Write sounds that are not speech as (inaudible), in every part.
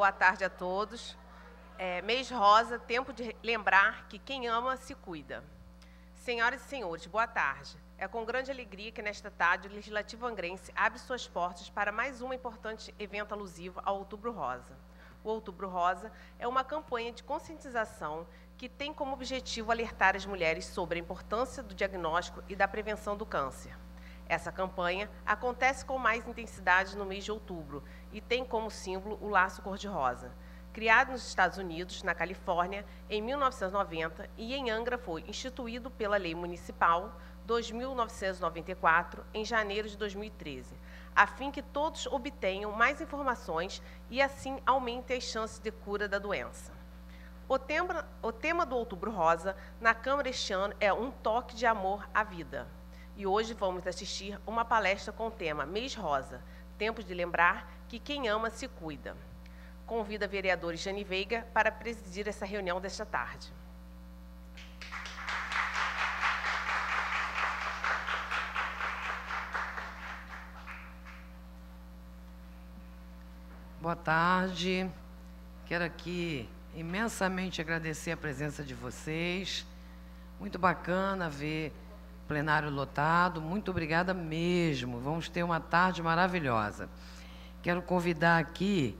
boa tarde a todos. É, mês rosa, tempo de lembrar que quem ama se cuida. Senhoras e senhores, boa tarde. É com grande alegria que nesta tarde o Legislativo Angrense abre suas portas para mais um importante evento alusivo ao Outubro Rosa. O Outubro Rosa é uma campanha de conscientização que tem como objetivo alertar as mulheres sobre a importância do diagnóstico e da prevenção do câncer. Essa campanha acontece com mais intensidade no mês de outubro e tem como símbolo o laço cor-de-rosa. Criado nos Estados Unidos, na Califórnia, em 1990 e em Angra foi instituído pela Lei Municipal 2994, em janeiro de 2013, a fim que todos obtenham mais informações e assim aumentem as chances de cura da doença. O tema, o tema do Outubro Rosa na Câmara este ano é Um Toque de Amor à Vida e hoje vamos assistir uma palestra com o tema Mês Rosa, Tempo de Lembrar que Quem Ama Se Cuida. Convido a vereadora Jane Veiga para presidir essa reunião desta tarde. Boa tarde. Quero aqui imensamente agradecer a presença de vocês. Muito bacana ver plenário lotado. Muito obrigada mesmo. Vamos ter uma tarde maravilhosa. Quero convidar aqui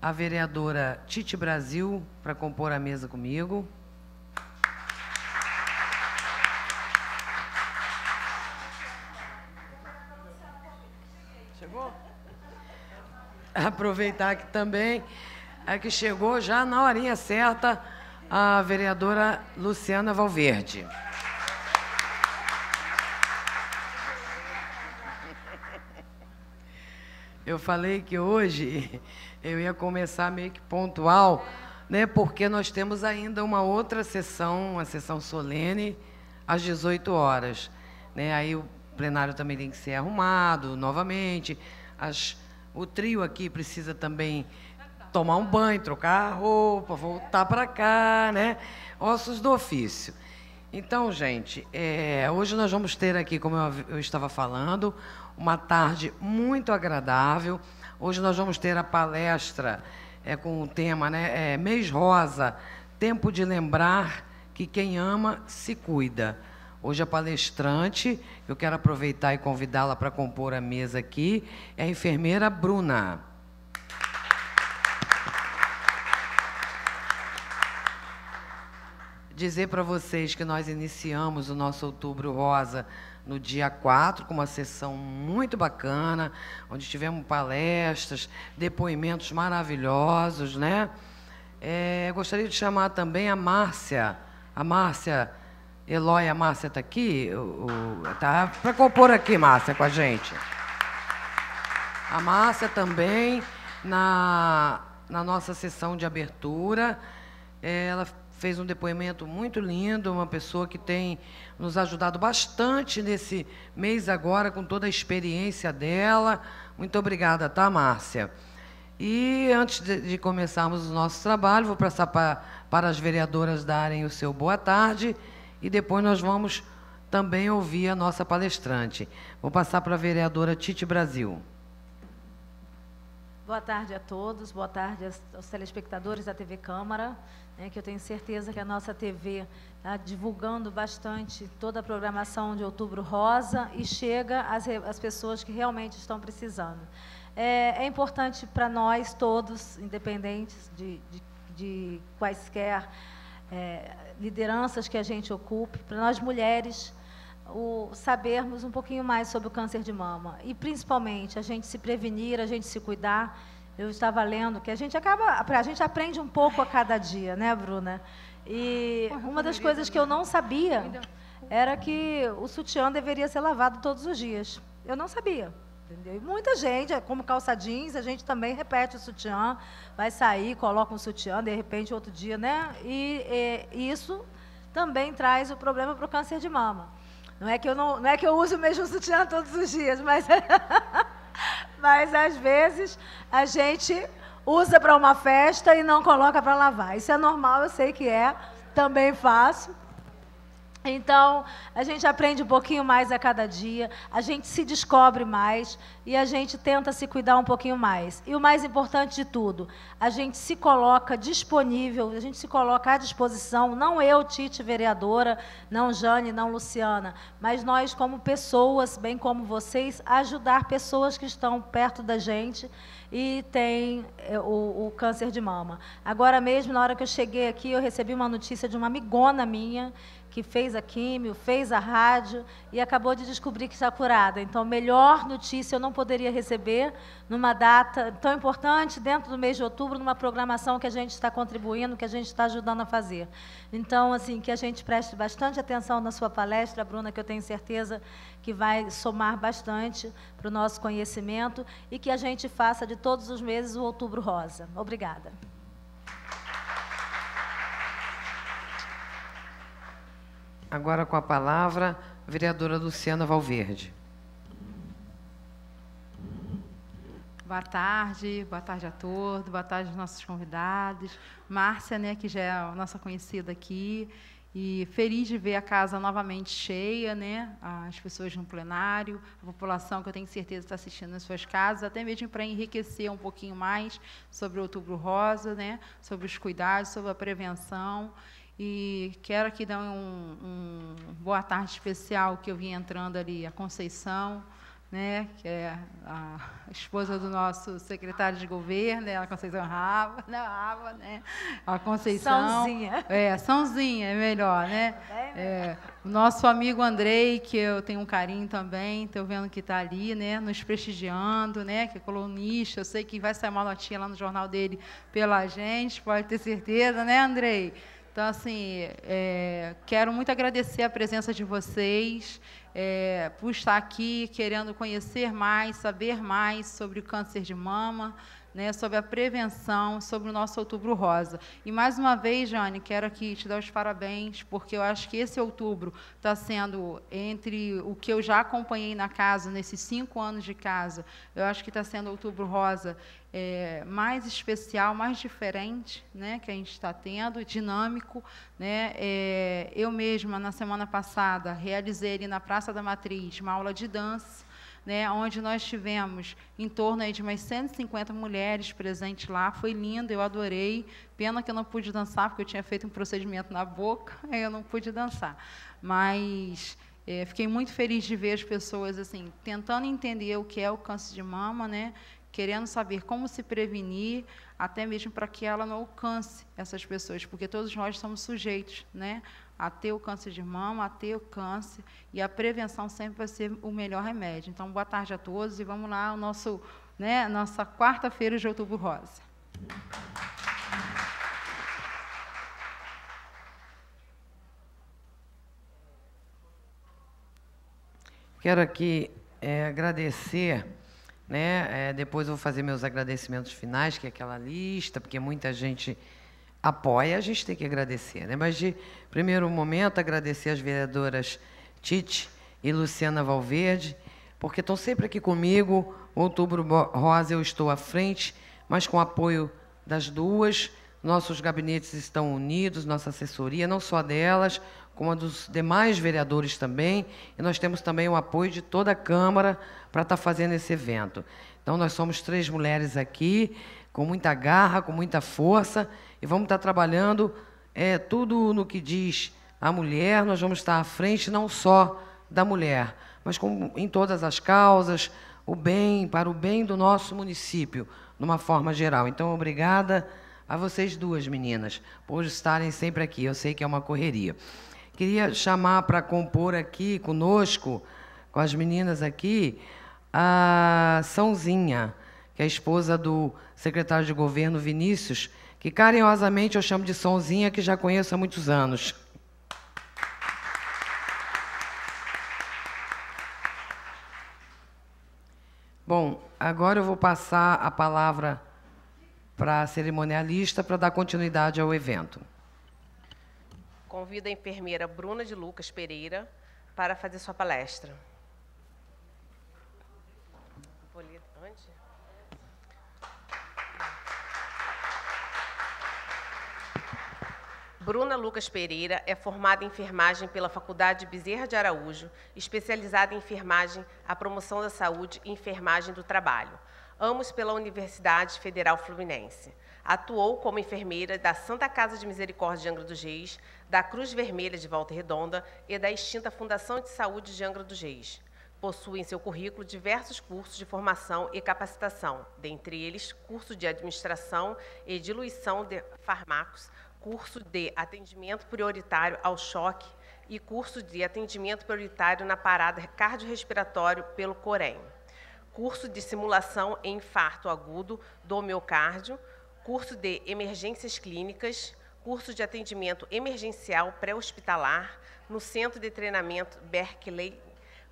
a vereadora Tite Brasil para compor a mesa comigo. Chegou? Aproveitar que também é que chegou já na horinha certa a vereadora Luciana Valverde. Eu falei que hoje (laughs) eu ia começar meio que pontual, né? Porque nós temos ainda uma outra sessão, uma sessão solene às 18 horas, né? Aí o plenário também tem que ser arrumado novamente. As, o trio aqui precisa também tomar um banho, trocar a roupa, voltar para cá, né? Ossos do ofício. Então, gente, é, hoje nós vamos ter aqui, como eu, eu estava falando, uma tarde muito agradável. Hoje nós vamos ter a palestra é, com o tema né, é, Mês Rosa, Tempo de Lembrar que Quem Ama Se Cuida. Hoje a palestrante, eu quero aproveitar e convidá-la para compor a mesa aqui, é a enfermeira Bruna. Dizer para vocês que nós iniciamos o nosso Outubro Rosa no dia 4, com uma sessão muito bacana, onde tivemos palestras, depoimentos maravilhosos, né? É, gostaria de chamar também a Márcia. A Márcia, Eloy, a Márcia está aqui? Tá, Para compor aqui, Márcia, com a gente. A Márcia também, na, na nossa sessão de abertura, ela fez um depoimento muito lindo, uma pessoa que tem nos ajudado bastante nesse mês agora, com toda a experiência dela. Muito obrigada, tá, Márcia? E antes de, de começarmos o nosso trabalho, vou passar para as vereadoras darem o seu boa tarde e depois nós vamos também ouvir a nossa palestrante. Vou passar para a vereadora Tite Brasil. Boa tarde a todos, boa tarde aos telespectadores da TV Câmara, né, que eu tenho certeza que a nossa TV está divulgando bastante toda a programação de Outubro Rosa e chega às, às pessoas que realmente estão precisando. É, é importante para nós todos, independentes de, de, de quaisquer é, lideranças que a gente ocupe, para nós mulheres o sabermos um pouquinho mais sobre o câncer de mama e principalmente a gente se prevenir, a gente se cuidar. Eu estava lendo que a gente acaba, a gente aprende um pouco a cada dia, né, Bruna? E uma das coisas que eu não sabia era que o sutiã deveria ser lavado todos os dias. Eu não sabia. Entendeu? E muita gente, é como calça jeans, a gente também repete o sutiã, vai sair, coloca um sutiã, de repente outro dia, né? E, e isso também traz o problema para o câncer de mama. Não é que eu, não, não é que eu uso o mesmo sutiã todos os dias, mas, (laughs) mas às vezes a gente usa para uma festa e não coloca para lavar. Isso é normal, eu sei que é, também faço. Então, a gente aprende um pouquinho mais a cada dia, a gente se descobre mais e a gente tenta se cuidar um pouquinho mais. E o mais importante de tudo, a gente se coloca disponível, a gente se coloca à disposição, não eu, Tite, vereadora, não Jane, não Luciana, mas nós, como pessoas, bem como vocês, ajudar pessoas que estão perto da gente e tem eh, o, o, câncer de mama. Agora mesmo, na hora que eu cheguei aqui, eu recebi uma notícia de uma amigona minha que fez a químio, fez a rádio e acabou de descobrir que está curada. Então, melhor notícia eu não poderia receber numa data tão importante, dentro do mês de outubro, numa programação que a gente está contribuindo, que a gente está ajudando a fazer. Então, assim, que a gente preste bastante atenção na sua palestra, Bruna, que eu tenho certeza que vai somar bastante para o nosso conhecimento e que a gente faça de todos os meses o Outubro Rosa. Obrigada. Agora com a palavra, a vereadora Luciana Valverde. Boa tarde, boa tarde a todos, boa tarde aos nossos convidados. Márcia, né, que já é a nossa conhecida aqui, e feliz de ver a casa novamente cheia, né? As pessoas no plenário, a população que eu tenho certeza está assistindo nas suas casas, até mesmo para enriquecer um pouquinho mais sobre o Outubro Rosa, né? Sobre os cuidados, sobre a prevenção e quero aqui dar um, um boa tarde especial que eu vim entrando ali, a Conceição, né, que é a esposa do nosso secretário de governo, né, a Conceição Rava, (laughs) não, Rava, né, a Conceição... Sãozinha. É, Sãozinha, é melhor, né? É, é o nosso amigo Andrei, que eu tenho um carinho também, estou vendo que está ali, né, nos prestigiando, né, que é colunista, eu sei que vai sair uma notinha lá no jornal dele pela gente, pode ter certeza, né, Andrei? Então, assim, é, quero muito agradecer a presença de vocês, é, por estar aqui querendo conhecer mais, saber mais sobre o câncer de mama, né, sobre a prevenção, sobre o nosso outubro rosa. E mais uma vez, Jane, quero aqui te dar os parabéns, porque eu acho que esse outubro está sendo, entre o que eu já acompanhei na casa, nesses cinco anos de casa, eu acho que está sendo outubro rosa é, mais especial, mais diferente, né, que a gente está tendo, dinâmico, né. É, eu mesma na semana passada realizei ali na Praça da Matriz uma aula de dança né, onde nós tivemos em torno aí de umas 150 mulheres presentes lá. Foi lindo, eu adorei. Pena que eu não pude dançar, porque eu tinha feito um procedimento na boca, (laughs) aí eu não pude dançar. Mas é, fiquei muito feliz de ver as pessoas assim tentando entender o que é o câncer de mama, né? querendo saber como se prevenir, até mesmo para que ela não alcance essas pessoas, porque todos nós somos sujeitos né, a ter o câncer de mama, a ter o câncer, e a prevenção sempre vai ser o melhor remédio. Então, boa tarde a todos e vamos lá, o nosso, né, nossa quarta-feira de outubro rosa. Quero aqui é, agradecer, né? É, depois vou fazer meus agradecimentos finais, que é aquela lista, porque muita gente apoia, a gente tem que agradecer. Né? Mas, de primeiro momento, agradecer às vereadoras Tite e Luciana Valverde, porque estão sempre aqui comigo. Outubro Rosa, eu estou à frente, mas com apoio das duas. Nossos gabinetes estão unidos, nossa assessoria, não só delas, como a dos demais vereadores também. E nós temos também o apoio de toda a Câmara para estar tá fazendo esse evento. Então, nós somos três mulheres aqui, com muita garra, com muita força, e vamos estar trabalhando é, tudo no que diz a mulher, nós vamos estar à frente não só da mulher, mas com, em todas as causas, o bem, para o bem do nosso município, de uma forma geral. Então, obrigada a vocês duas meninas por estarem sempre aqui. Eu sei que é uma correria. Queria chamar para compor aqui conosco, com as meninas aqui, a Sãozinha que é a esposa do secretário de governo Vinícius, que carinhosamente eu chamo de Sonzinha, que já conheço há muitos anos. Bom, agora eu vou passar a palavra para a cerimonialista para dar continuidade ao evento. Convido a enfermeira Bruna de Lucas Pereira para fazer sua palestra. Bruna Lucas Pereira é formada em enfermagem pela Faculdade Bezerra de Araújo, especializada em enfermagem, a promoção da saúde e enfermagem do trabalho. Ambos pela Universidade Federal Fluminense. Atuou como enfermeira da Santa Casa de Misericórdia de Angra dos Reis, da Cruz Vermelha de Volta Redonda e da extinta Fundação de Saúde de Angra dos Reis. Possui em seu currículo diversos cursos de formação e capacitação, dentre eles curso de administração e diluição de fármacos, curso de atendimento prioritário ao choque e curso de atendimento prioritário na parada cardiorrespiratório pelo Corém, curso de simulação em infarto agudo do miocárdio, curso de emergências clínicas, curso de atendimento emergencial pré-hospitalar no Centro de Treinamento Berkeley,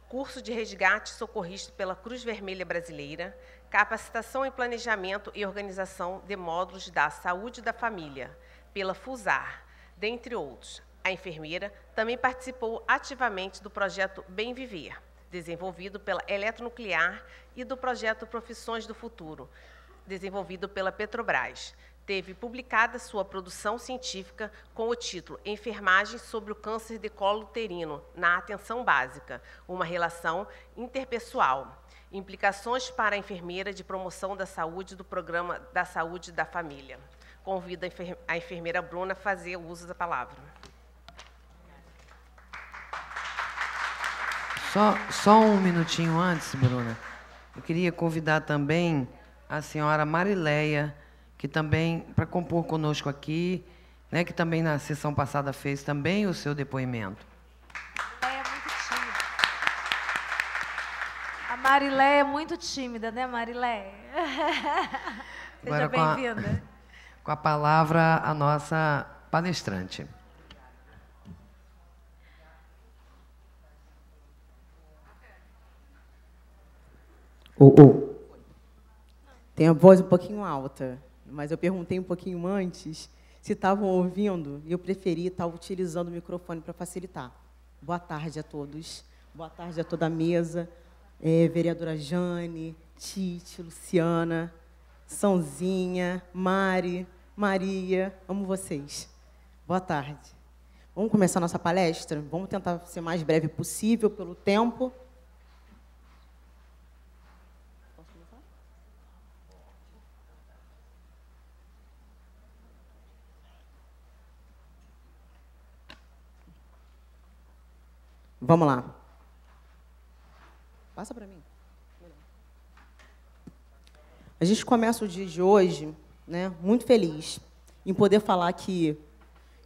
curso de resgate socorrista pela Cruz Vermelha Brasileira, capacitação em planejamento e organização de módulos da saúde da família, pela FUSAR, dentre outros. A enfermeira também participou ativamente do projeto Bem Viver, desenvolvido pela Eletronuclear e do projeto Profissões do Futuro, desenvolvido pela Petrobras. Teve publicada sua produção científica com o título Enfermagem sobre o câncer de colo uterino na atenção básica, uma relação interpessoal. Implicações para a enfermeira de promoção da saúde do programa da saúde da família convido a enfermeira Bruna a fazer o uso da palavra. Só, só um minutinho antes, Bruna. Eu queria convidar também a senhora Marileia, que também, para compor conosco aqui, né, que também na sessão passada fez também o seu depoimento. É a Marileia é muito tímida, né, Marileia? (laughs) Seja bem-vinda. Com a palavra a nossa palestrante. Oh, oh. Tem a voz um pouquinho alta, mas eu perguntei um pouquinho antes se estavam ouvindo e eu preferi estar utilizando o microfone para facilitar. Boa tarde a todos, boa tarde a toda a mesa, é, vereadora Jane, Tite, Luciana, Sãozinha, Mari, Maria, amo vocês. Boa tarde. Vamos começar nossa palestra? Vamos tentar ser mais breve possível pelo tempo. Vamos lá. Passa para mim. A gente começa o dia de hoje né, muito feliz em poder falar que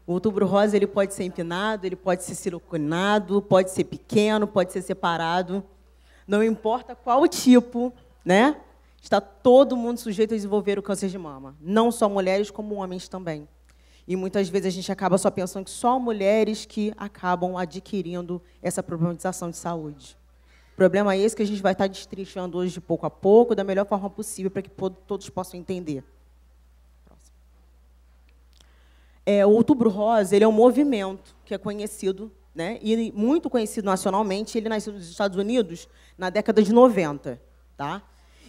o Outubro Rosa ele pode ser empinado, ele pode ser siliconado, pode ser pequeno, pode ser separado. Não importa qual o tipo, né? Está todo mundo sujeito a desenvolver o câncer de mama. Não só mulheres, como homens também. E muitas vezes a gente acaba só pensando que só mulheres que acabam adquirindo essa problematização de saúde. Problema esse que a gente vai estar destrinchando hoje de pouco a pouco, da melhor forma possível, para que todos possam entender. É, o Outubro Rosa ele é um movimento que é conhecido, né, e muito conhecido nacionalmente. Ele nasceu nos Estados Unidos na década de 90. Tá?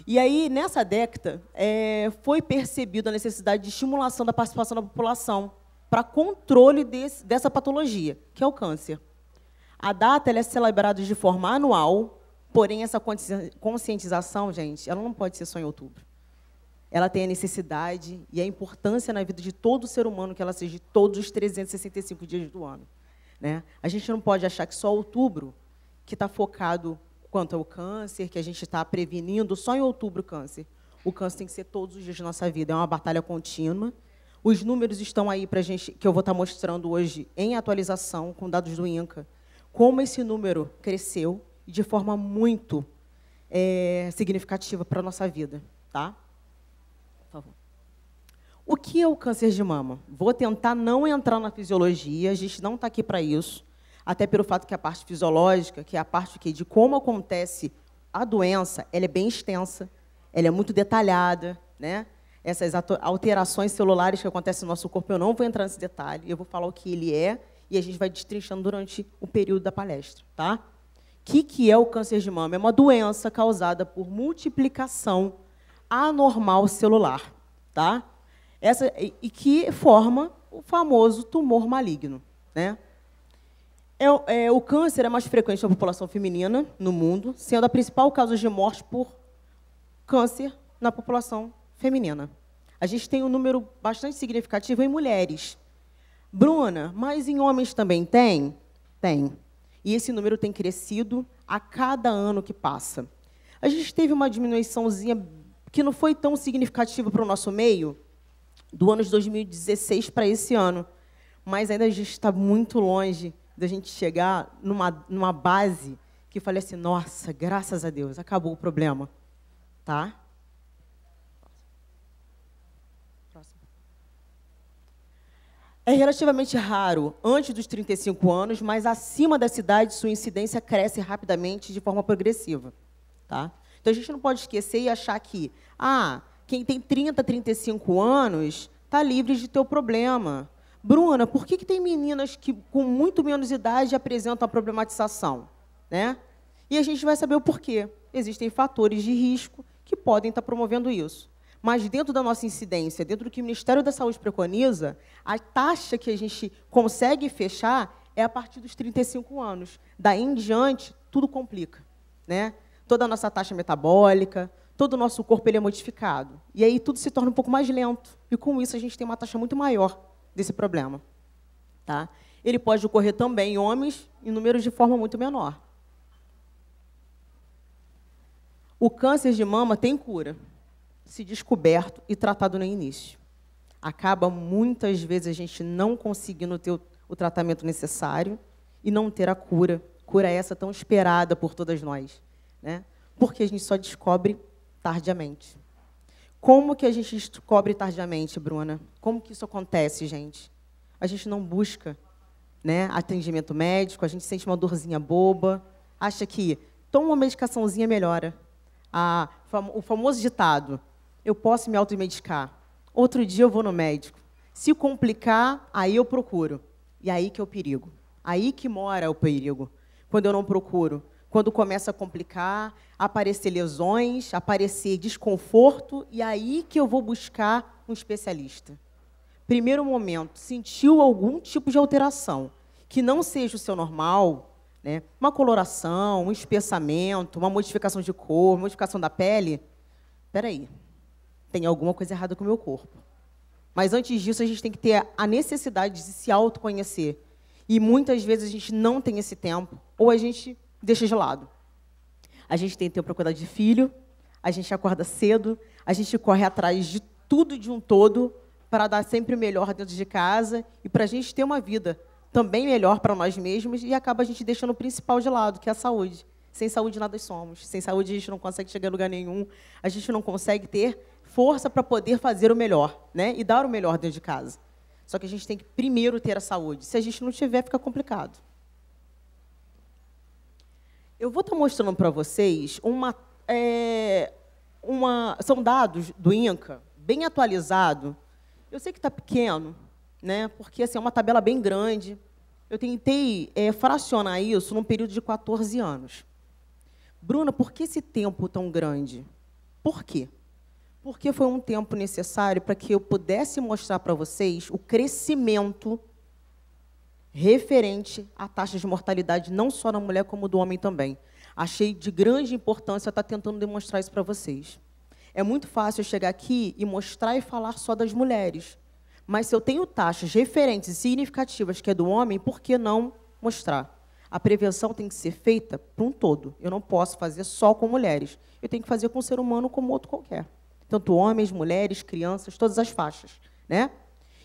E aí, nessa década, é, foi percebida a necessidade de estimulação da participação da população para controle desse, dessa patologia, que é o câncer. A data é celebrada de forma anual, porém, essa conscientização, gente, ela não pode ser só em outubro ela tem a necessidade e a importância na vida de todo ser humano que ela seja todos os 365 dias do ano. Né? A gente não pode achar que só outubro que está focado quanto ao câncer, que a gente está prevenindo só em outubro o câncer. O câncer tem que ser todos os dias da nossa vida, é uma batalha contínua. Os números estão aí para gente, que eu vou estar tá mostrando hoje em atualização com dados do INCA, como esse número cresceu de forma muito é, significativa para a nossa vida. Tá? O que é o câncer de mama? Vou tentar não entrar na fisiologia, a gente não está aqui para isso, até pelo fato que a parte fisiológica, que é a parte que, de como acontece a doença, ela é bem extensa, ela é muito detalhada, né? Essas alterações celulares que acontecem no nosso corpo, eu não vou entrar nesse detalhe, eu vou falar o que ele é e a gente vai destrinchando durante o período da palestra, tá? O que, que é o câncer de mama? É uma doença causada por multiplicação anormal celular, tá? Essa, e que forma o famoso tumor maligno. Né? É, é, o câncer é mais frequente na população feminina no mundo, sendo a principal causa de morte por câncer na população feminina. A gente tem um número bastante significativo em mulheres. Bruna, mas em homens também tem? Tem. E esse número tem crescido a cada ano que passa. A gente teve uma diminuiçãozinha que não foi tão significativa para o nosso meio, do ano de 2016 para esse ano. Mas ainda a gente está muito longe da gente chegar numa, numa base que fale assim, nossa, graças a Deus, acabou o problema. Tá? É relativamente raro antes dos 35 anos, mas acima da cidade sua incidência cresce rapidamente de forma progressiva. Tá? Então a gente não pode esquecer e achar que, ah, quem tem 30, 35 anos está livre de ter o problema. Bruna, por que, que tem meninas que com muito menos idade apresentam a problematização? Né? E a gente vai saber o porquê. Existem fatores de risco que podem estar tá promovendo isso. Mas dentro da nossa incidência, dentro do que o Ministério da Saúde preconiza, a taxa que a gente consegue fechar é a partir dos 35 anos. Daí em diante, tudo complica. Né? Toda a nossa taxa metabólica, todo o nosso corpo ele é modificado. E aí tudo se torna um pouco mais lento. E com isso a gente tem uma taxa muito maior desse problema. Tá? Ele pode ocorrer também em homens em números de forma muito menor. O câncer de mama tem cura, se descoberto e tratado no início. Acaba muitas vezes a gente não conseguindo ter o, o tratamento necessário e não ter a cura, cura essa tão esperada por todas nós, né? Porque a gente só descobre tardiamente. Como que a gente descobre tardiamente, Bruna? Como que isso acontece, gente? A gente não busca né, atendimento médico, a gente sente uma dorzinha boba, acha que toma uma medicaçãozinha melhora. Ah, o famoso ditado, eu posso me automedicar. Outro dia eu vou no médico. Se complicar, aí eu procuro. E aí que é o perigo. Aí que mora o perigo. Quando eu não procuro quando começa a complicar, aparecer lesões, aparecer desconforto, e aí que eu vou buscar um especialista. Primeiro momento, sentiu algum tipo de alteração que não seja o seu normal, né? uma coloração, um espessamento, uma modificação de cor, modificação da pele, espera aí, tem alguma coisa errada com o meu corpo. Mas antes disso, a gente tem que ter a necessidade de se autoconhecer. E muitas vezes a gente não tem esse tempo, ou a gente deixa de lado. A gente tem tempo para cuidar de filho, a gente acorda cedo, a gente corre atrás de tudo de um todo para dar sempre o melhor dentro de casa e para a gente ter uma vida também melhor para nós mesmos e acaba a gente deixando o principal de lado, que é a saúde. Sem saúde nada somos. Sem saúde a gente não consegue chegar a lugar nenhum. A gente não consegue ter força para poder fazer o melhor, né? E dar o melhor dentro de casa. Só que a gente tem que primeiro ter a saúde. Se a gente não tiver, fica complicado. Eu vou estar tá mostrando para vocês uma, é, uma, são dados do INCA, bem atualizado. Eu sei que está pequeno, né? Porque assim, é uma tabela bem grande. Eu tentei é, fracionar isso num período de 14 anos. Bruna, por que esse tempo tão grande? Por quê? Porque foi um tempo necessário para que eu pudesse mostrar para vocês o crescimento referente à taxa de mortalidade, não só na mulher, como do homem também. Achei de grande importância estar tentando demonstrar isso para vocês. É muito fácil eu chegar aqui e mostrar e falar só das mulheres. Mas se eu tenho taxas referentes e significativas que é do homem, por que não mostrar? A prevenção tem que ser feita para um todo. Eu não posso fazer só com mulheres. Eu tenho que fazer com o um ser humano como outro qualquer. Tanto homens, mulheres, crianças, todas as faixas. Né?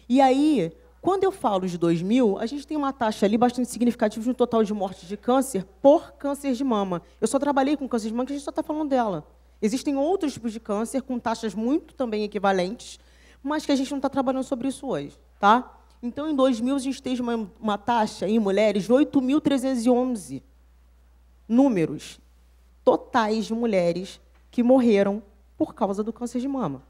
E aí, quando eu falo de 2000, a gente tem uma taxa ali bastante significativa no um total de mortes de câncer por câncer de mama. Eu só trabalhei com câncer de mama, que a gente só está falando dela. Existem outros tipos de câncer com taxas muito também equivalentes, mas que a gente não está trabalhando sobre isso hoje, tá? Então, em 2000, a gente teve uma, uma taxa em mulheres de 8.311 números totais de mulheres que morreram por causa do câncer de mama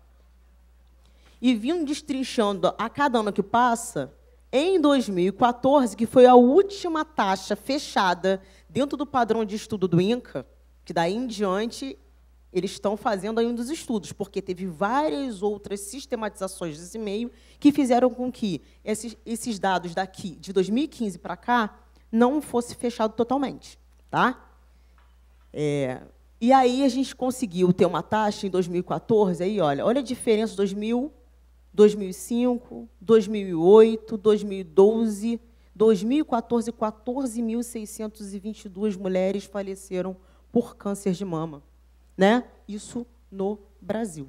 e vindo destrinchando a cada ano que passa, em 2014, que foi a última taxa fechada dentro do padrão de estudo do INCA, que daí em diante eles estão fazendo aí um dos estudos, porque teve várias outras sistematizações desse meio que fizeram com que esses, esses dados daqui, de 2015 para cá, não fosse fechado totalmente. Tá? É, e aí a gente conseguiu ter uma taxa em 2014, aí olha, olha a diferença 2000 2005, 2008, 2012, 2014, 14.622 mulheres faleceram por câncer de mama, né? Isso no Brasil.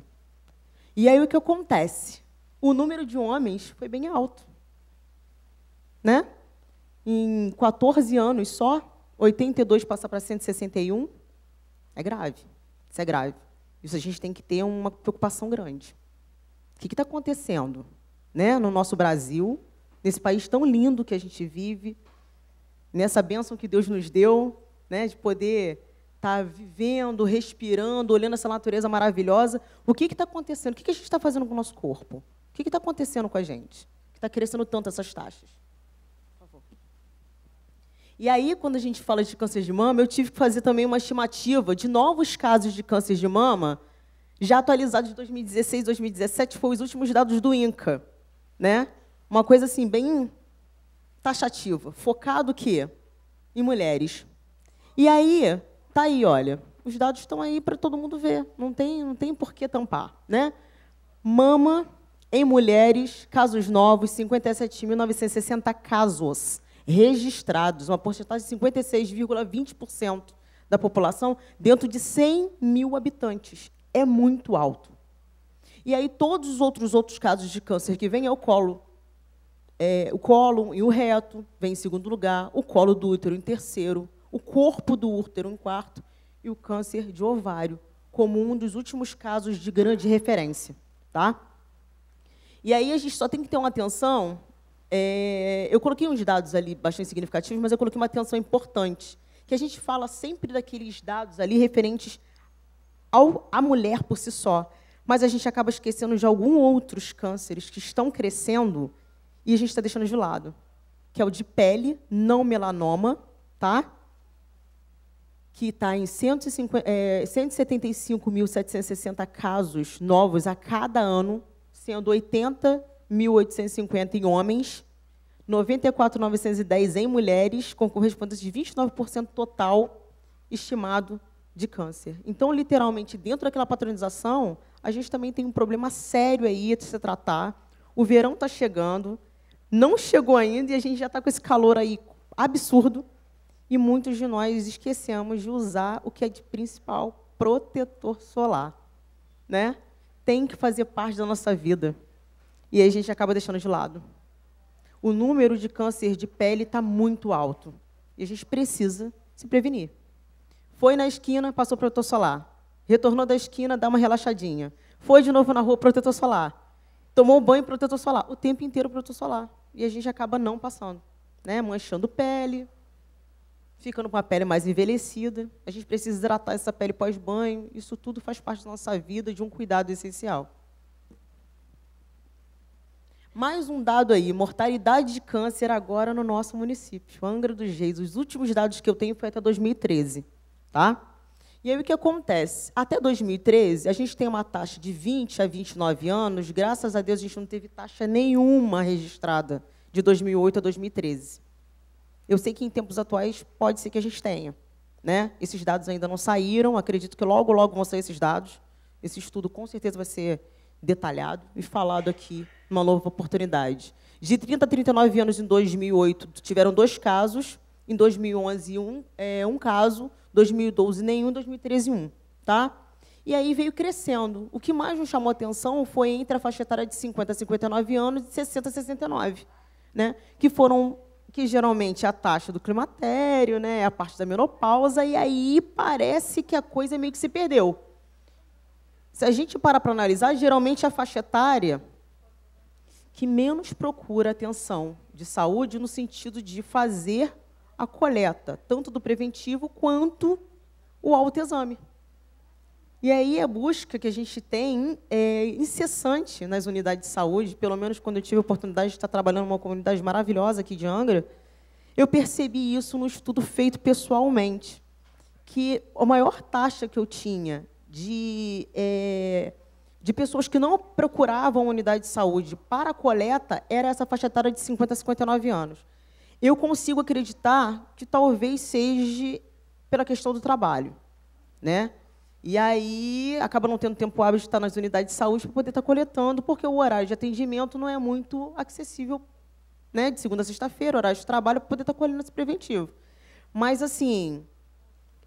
E aí o que acontece? O número de homens foi bem alto, né? Em 14 anos só, 82 passa para 161, é grave. Isso é grave. Isso a gente tem que ter uma preocupação grande que está acontecendo né, no nosso Brasil, nesse país tão lindo que a gente vive, nessa bênção que Deus nos deu, né, de poder estar tá vivendo, respirando, olhando essa natureza maravilhosa. O que está acontecendo? O que, que a gente está fazendo com o nosso corpo? O que está acontecendo com a gente? Que está crescendo tanto essas taxas? E aí, quando a gente fala de câncer de mama, eu tive que fazer também uma estimativa de novos casos de câncer de mama já atualizados de 2016, 2017, foram os últimos dados do INCA. Né? Uma coisa assim bem taxativa, focado que em mulheres. E aí, tá aí, olha, os dados estão aí para todo mundo ver, não tem, não tem por que tampar, né? Mama em mulheres, casos novos, 57.960 casos registrados, uma porcentagem de 56,20% da população dentro de 100 mil habitantes é muito alto. E aí todos os outros outros casos de câncer que vem é o colo. É, o colo e o reto vem em segundo lugar, o colo do útero em terceiro, o corpo do útero em quarto e o câncer de ovário como um dos últimos casos de grande referência, tá? E aí a gente só tem que ter uma atenção. É, eu coloquei uns dados ali bastante significativos, mas eu coloquei uma atenção importante, que a gente fala sempre daqueles dados ali referentes ao, à mulher por si só. Mas a gente acaba esquecendo de alguns outros cânceres que estão crescendo e a gente está deixando de lado. Que é o de pele, não melanoma, tá? que está em 175.760 é, casos novos a cada ano, sendo 80.850 em homens, 94.910 em mulheres, com correspondência de 29% total estimado de câncer. Então, literalmente, dentro daquela patronização, a gente também tem um problema sério aí de se tratar. O verão está chegando, não chegou ainda e a gente já está com esse calor aí absurdo. E muitos de nós esquecemos de usar o que é de principal, protetor solar. Né? Tem que fazer parte da nossa vida. E aí a gente acaba deixando de lado. O número de câncer de pele está muito alto. E a gente precisa se prevenir. Foi na esquina, passou protetor solar. Retornou da esquina, dá uma relaxadinha. Foi de novo na rua, protetor solar. Tomou banho, protetor solar. O tempo inteiro, protetor solar. E a gente acaba não passando, né? manchando pele, ficando com a pele mais envelhecida. A gente precisa hidratar essa pele pós-banho. Isso tudo faz parte da nossa vida, de um cuidado essencial. Mais um dado aí, mortalidade de câncer agora no nosso município, Angra dos Reis. Os últimos dados que eu tenho foi até 2013. Tá? E aí o que acontece? Até 2013, a gente tem uma taxa de 20 a 29 anos, graças a Deus a gente não teve taxa nenhuma registrada de 2008 a 2013. Eu sei que em tempos atuais pode ser que a gente tenha. Né? Esses dados ainda não saíram, acredito que logo, logo vão sair esses dados. Esse estudo com certeza vai ser detalhado e falado aqui numa nova oportunidade. De 30 a 39 anos em 2008, tiveram dois casos, em 2011, um, é, um caso, 2012 nenhum, 2013 um, tá? E aí veio crescendo. O que mais nos chamou atenção foi entre a faixa etária de 50 a 59 anos e 60 a 69, né? Que foram que geralmente é a taxa do climatério, né, é a parte da menopausa, e aí parece que a coisa meio que se perdeu. Se a gente parar para analisar, geralmente é a faixa etária que menos procura atenção de saúde no sentido de fazer a coleta, tanto do preventivo quanto o autoexame. E aí a busca que a gente tem é incessante nas unidades de saúde, pelo menos quando eu tive a oportunidade de estar trabalhando numa comunidade maravilhosa aqui de Angra, eu percebi isso no estudo feito pessoalmente, que a maior taxa que eu tinha de, é, de pessoas que não procuravam unidade de saúde para a coleta era essa faixa etária de 50 a 59 anos eu consigo acreditar que talvez seja pela questão do trabalho, né? E aí acaba não tendo tempo hábil de estar nas unidades de saúde para poder estar tá coletando, porque o horário de atendimento não é muito acessível, né? De segunda a sexta-feira, horário de trabalho, para poder estar tá colhendo esse preventivo. Mas assim,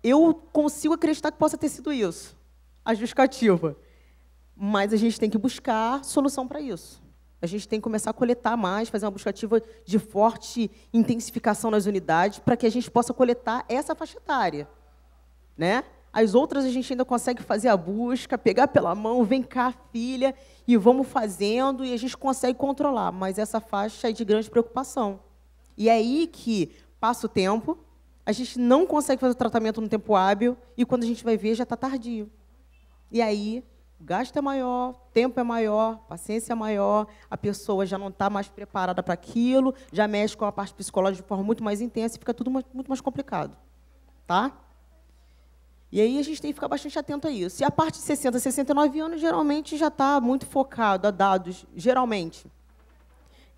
eu consigo acreditar que possa ter sido isso, a justificativa. Mas a gente tem que buscar solução para isso. A gente tem que começar a coletar mais, fazer uma busca ativa de forte intensificação nas unidades, para que a gente possa coletar essa faixa etária. Né? As outras a gente ainda consegue fazer a busca, pegar pela mão, vem cá, filha, e vamos fazendo, e a gente consegue controlar. Mas essa faixa é de grande preocupação. E é aí que passa o tempo, a gente não consegue fazer o tratamento no tempo hábil, e quando a gente vai ver, já está tardio. E aí o gasto é maior, o tempo é maior, a paciência é maior, a pessoa já não está mais preparada para aquilo, já mexe com a parte psicológica de forma muito mais intensa e fica tudo muito mais complicado. Tá? E aí a gente tem que ficar bastante atento a isso. E a parte de 60, 69 anos, geralmente já está muito focado a dados, geralmente,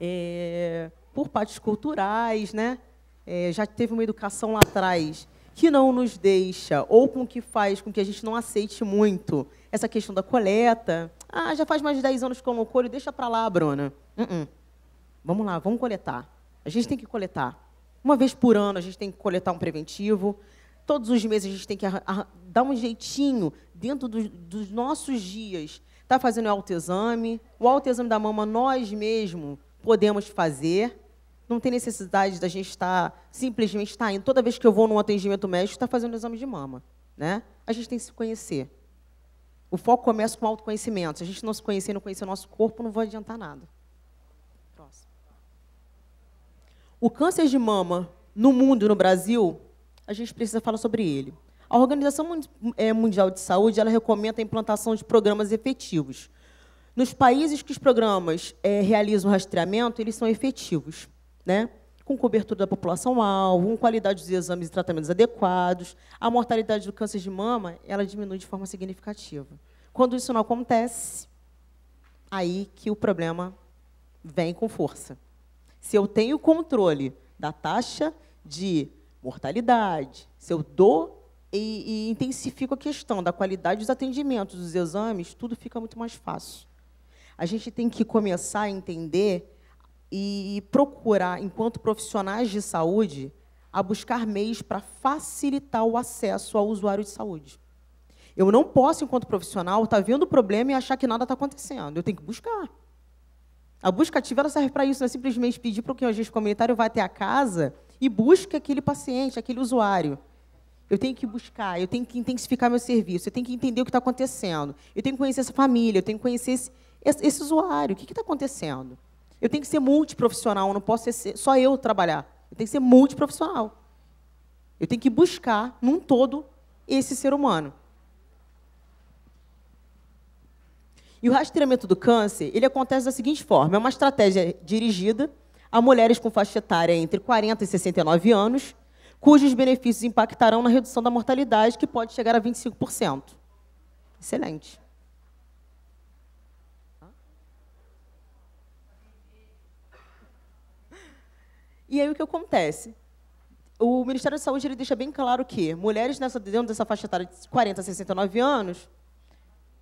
é, por partes culturais, né? É, já teve uma educação lá atrás que não nos deixa, ou com que faz com que a gente não aceite muito essa questão da coleta. Ah, já faz mais de 10 anos que eu não colho, deixa para lá, Bruna. Uh -uh. Vamos lá, vamos coletar. A gente tem que coletar. Uma vez por ano a gente tem que coletar um preventivo. Todos os meses a gente tem que dar um jeitinho dentro do, dos nossos dias. Está fazendo o autoexame. O autoexame da mama nós mesmos podemos fazer. Não tem necessidade da gente estar tá simplesmente estar tá indo. Toda vez que eu vou num atendimento médico, está fazendo um exame de mama. Né? A gente tem que se conhecer. O foco começa com autoconhecimento. Se a gente não se conhecer, não conhecer o nosso corpo, não vai adiantar nada. Próximo. O câncer de mama no mundo e no Brasil, a gente precisa falar sobre ele. A Organização eh, Mundial de Saúde ela recomenda a implantação de programas efetivos. Nos países que os programas é, realizam rastreamento, eles são efetivos né? com cobertura da população-alvo, com qualidade dos exames e tratamentos adequados, a mortalidade do câncer de mama ela diminui de forma significativa. Quando isso não acontece, aí que o problema vem com força. Se eu tenho controle da taxa de mortalidade, se eu dou e, e intensifico a questão da qualidade dos atendimentos, dos exames, tudo fica muito mais fácil. A gente tem que começar a entender e procurar, enquanto profissionais de saúde, a buscar meios para facilitar o acesso ao usuário de saúde. Eu não posso, enquanto profissional, estar tá vendo o problema e achar que nada está acontecendo. Eu tenho que buscar. A busca ativa serve para isso, não é simplesmente pedir para que o agente comunitário vá até a casa e busque aquele paciente, aquele usuário. Eu tenho que buscar, eu tenho que intensificar meu serviço, eu tenho que entender o que está acontecendo, eu tenho que conhecer essa família, eu tenho que conhecer esse, esse usuário, o que está acontecendo. Eu tenho que ser multiprofissional, eu não posso ser só eu trabalhar. Eu tenho que ser multiprofissional. Eu tenho que buscar, num todo, esse ser humano. E o rastreamento do câncer, ele acontece da seguinte forma: é uma estratégia dirigida a mulheres com faixa etária entre 40 e 69 anos, cujos benefícios impactarão na redução da mortalidade, que pode chegar a 25%. Excelente. E aí o que acontece? O Ministério da Saúde ele deixa bem claro que mulheres nessa, dentro dessa faixa etária de 40 a 69 anos,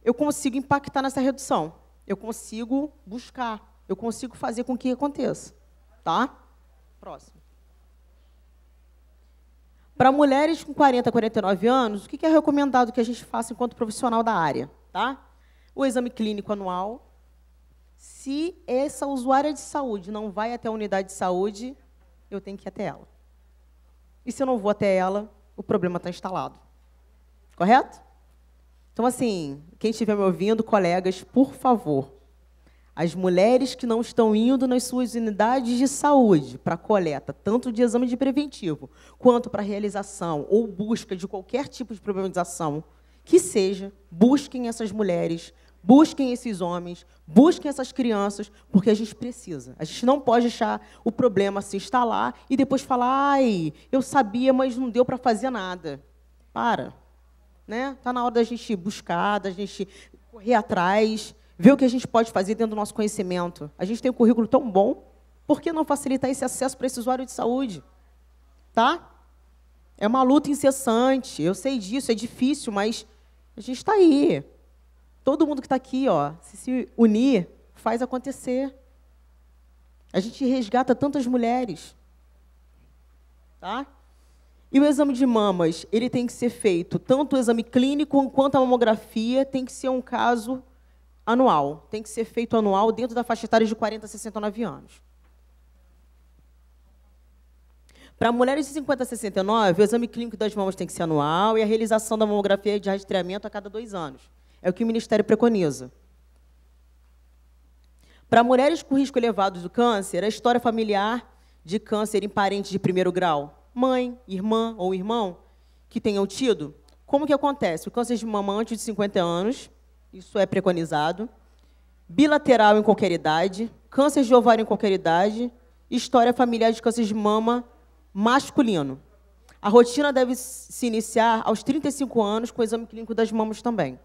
eu consigo impactar nessa redução. Eu consigo buscar. Eu consigo fazer com que aconteça. Tá? Próximo. Para mulheres com 40 a 49 anos, o que é recomendado que a gente faça enquanto profissional da área? Tá? O exame clínico anual. Se essa usuária de saúde não vai até a unidade de saúde, eu tenho que ir até ela. E se eu não vou até ela, o problema está instalado. Correto? Então, assim, quem estiver me ouvindo, colegas, por favor, as mulheres que não estão indo nas suas unidades de saúde para coleta, tanto de exame de preventivo, quanto para realização ou busca de qualquer tipo de problematização que seja, busquem essas mulheres Busquem esses homens, busquem essas crianças, porque a gente precisa. A gente não pode deixar o problema se instalar e depois falar, ai, eu sabia, mas não deu para fazer nada. Para. Né? Tá na hora da gente buscar, da gente correr atrás, ver o que a gente pode fazer dentro do nosso conhecimento. A gente tem um currículo tão bom, por que não facilitar esse acesso para esse usuário de saúde? Tá? É uma luta incessante, eu sei disso, é difícil, mas a gente está aí. Todo mundo que está aqui, ó, se se unir, faz acontecer. A gente resgata tantas mulheres. Tá? E o exame de mamas, ele tem que ser feito, tanto o exame clínico quanto a mamografia, tem que ser um caso anual. Tem que ser feito anual dentro da faixa etária de 40 a 69 anos. Para mulheres de 50 a 69, o exame clínico das mamas tem que ser anual e a realização da mamografia de rastreamento a cada dois anos. É o que o Ministério preconiza. Para mulheres com risco elevado do câncer, a história familiar de câncer em parentes de primeiro grau, mãe, irmã ou irmão, que tenham tido, como que acontece? O câncer de mama antes de 50 anos, isso é preconizado, bilateral em qualquer idade, câncer de ovário em qualquer idade, história familiar de câncer de mama masculino. A rotina deve se iniciar aos 35 anos com o exame clínico das mamas também.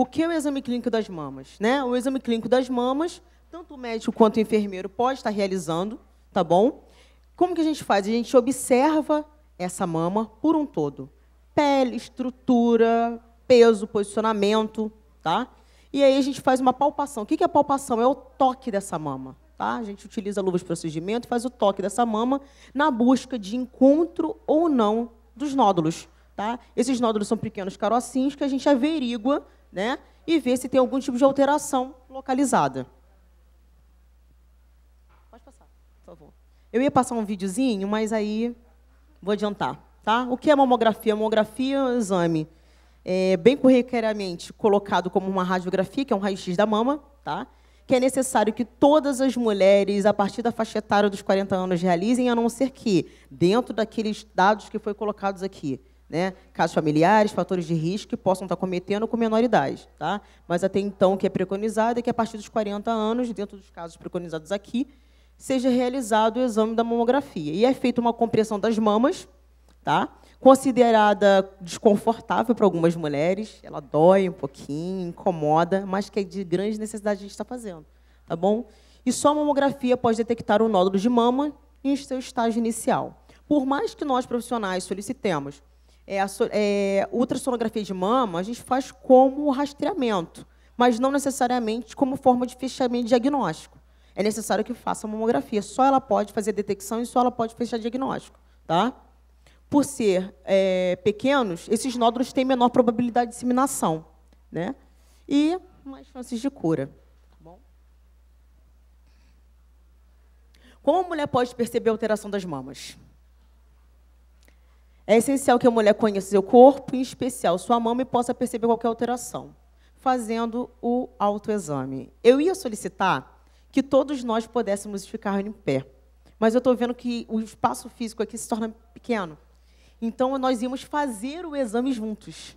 o que é o exame clínico das mamas? Né? O exame clínico das mamas, tanto o médico quanto o enfermeiro pode estar realizando, tá bom? Como que a gente faz? A gente observa essa mama por um todo. Pele, estrutura, peso, posicionamento, tá? E aí a gente faz uma palpação. O que é a palpação? É o toque dessa mama. Tá? A gente utiliza luvas de procedimento, e faz o toque dessa mama na busca de encontro ou não dos nódulos. Tá? Esses nódulos são pequenos carocinhos que a gente averigua né? E ver se tem algum tipo de alteração localizada. Pode passar, por favor. Eu ia passar um videozinho, mas aí vou adiantar, tá? O que é mamografia? Mamografia é um exame é, bem corriqueiramente colocado como uma radiografia, que é um raio-x da mama, tá? que é necessário que todas as mulheres, a partir da faixa etária dos 40 anos, realizem, a não ser que, dentro daqueles dados que foi colocados aqui, né? Casos familiares, fatores de risco que possam estar cometendo com menor idade, tá? Mas até então o que é preconizado é que a partir dos 40 anos, dentro dos casos preconizados aqui, seja realizado o exame da mamografia. E é feita uma compressão das mamas, tá? Considerada desconfortável para algumas mulheres, ela dói um pouquinho, incomoda, mas que é de grande necessidade a gente está fazendo, tá bom? E só a mamografia pode detectar o um nódulo de mama em seu estágio inicial. Por mais que nós profissionais solicitemos é, a, é, ultrassonografia de mama, a gente faz como rastreamento, mas não necessariamente como forma de fechamento diagnóstico. É necessário que faça a mamografia. Só ela pode fazer detecção e só ela pode fechar diagnóstico. Tá? Por ser é, pequenos, esses nódulos têm menor probabilidade de disseminação. Né? E mais chances de cura. Tá como a mulher pode perceber a alteração das mamas? É essencial que a mulher conheça seu corpo, em especial sua mama, e possa perceber qualquer alteração, fazendo o autoexame. Eu ia solicitar que todos nós pudéssemos ficar em pé, mas eu estou vendo que o espaço físico aqui se torna pequeno. Então, nós íamos fazer o exame juntos,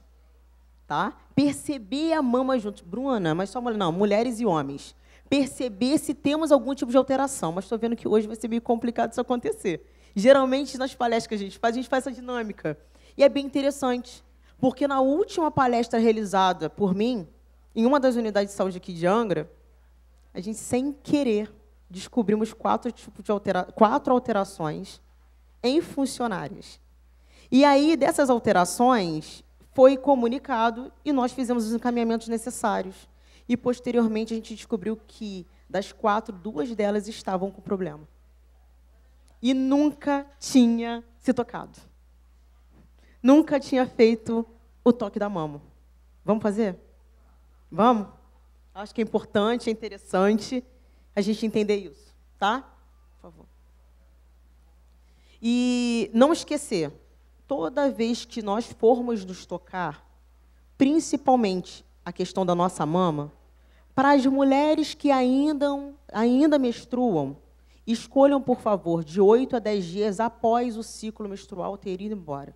tá? Perceber a mama juntos. Bruna, mas só mulher, não, mulheres e homens. Perceber se temos algum tipo de alteração, mas estou vendo que hoje vai ser meio complicado isso acontecer. Geralmente, nas palestras que a gente faz, a gente faz essa dinâmica. E é bem interessante, porque na última palestra realizada por mim, em uma das unidades de saúde aqui de Angra, a gente, sem querer, descobrimos quatro, tipos de altera quatro alterações em funcionários. E aí, dessas alterações, foi comunicado e nós fizemos os encaminhamentos necessários. E, posteriormente, a gente descobriu que, das quatro, duas delas estavam com problema e nunca tinha se tocado. Nunca tinha feito o toque da mama. Vamos fazer? Vamos? Acho que é importante, é interessante a gente entender isso, tá? Por favor. E não esquecer, toda vez que nós formos nos tocar, principalmente a questão da nossa mama, para as mulheres que ainda, ainda menstruam, Escolham, por favor, de 8 a 10 dias após o ciclo menstrual ter ido embora.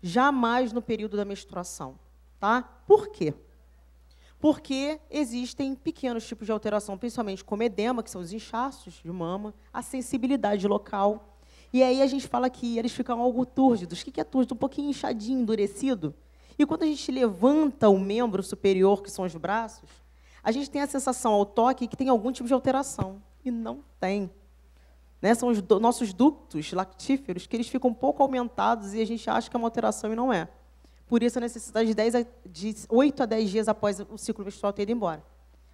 Jamais no período da menstruação. Tá? Por quê? Porque existem pequenos tipos de alteração, principalmente como edema, que são os inchaços de mama, a sensibilidade local. E aí a gente fala que eles ficam algo túrgidos. O que é túrgido? Um pouquinho inchadinho, endurecido. E quando a gente levanta o membro superior, que são os braços, a gente tem a sensação ao toque que tem algum tipo de alteração. E não tem. Né? São os nossos ductos lactíferos que eles ficam um pouco aumentados e a gente acha que é uma alteração e não é. Por isso a necessidade de, 10 a, de 8 a 10 dias após o ciclo menstrual ter ido embora.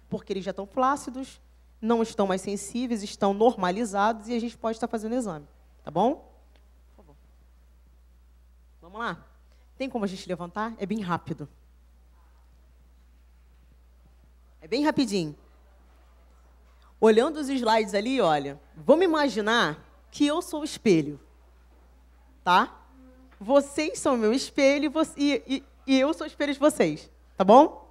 Porque eles já estão flácidos, não estão mais sensíveis, estão normalizados e a gente pode estar fazendo exame. Tá bom? Por favor. Vamos lá? Tem como a gente levantar? É bem rápido. É bem rapidinho olhando os slides ali, olha, vamos imaginar que eu sou o espelho, tá? Vocês são meu espelho e, e, e eu sou o espelho de vocês, tá bom?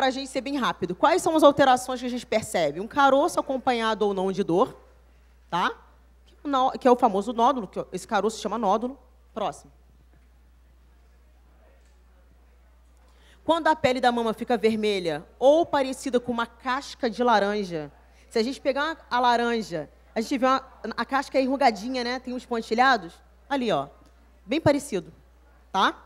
para a gente ser bem rápido. Quais são as alterações que a gente percebe? Um caroço acompanhado ou não de dor, tá? que é o é famoso nódulo, que é esse caroço se chama nódulo. Próximo. Quando a pele da mama fica vermelha ou parecida com uma casca de laranja, se a gente pegar a laranja, a gente vê uma, a casca é enrugadinha, né? Tem uns pontilhados. Ali, ó. Bem parecido, tá?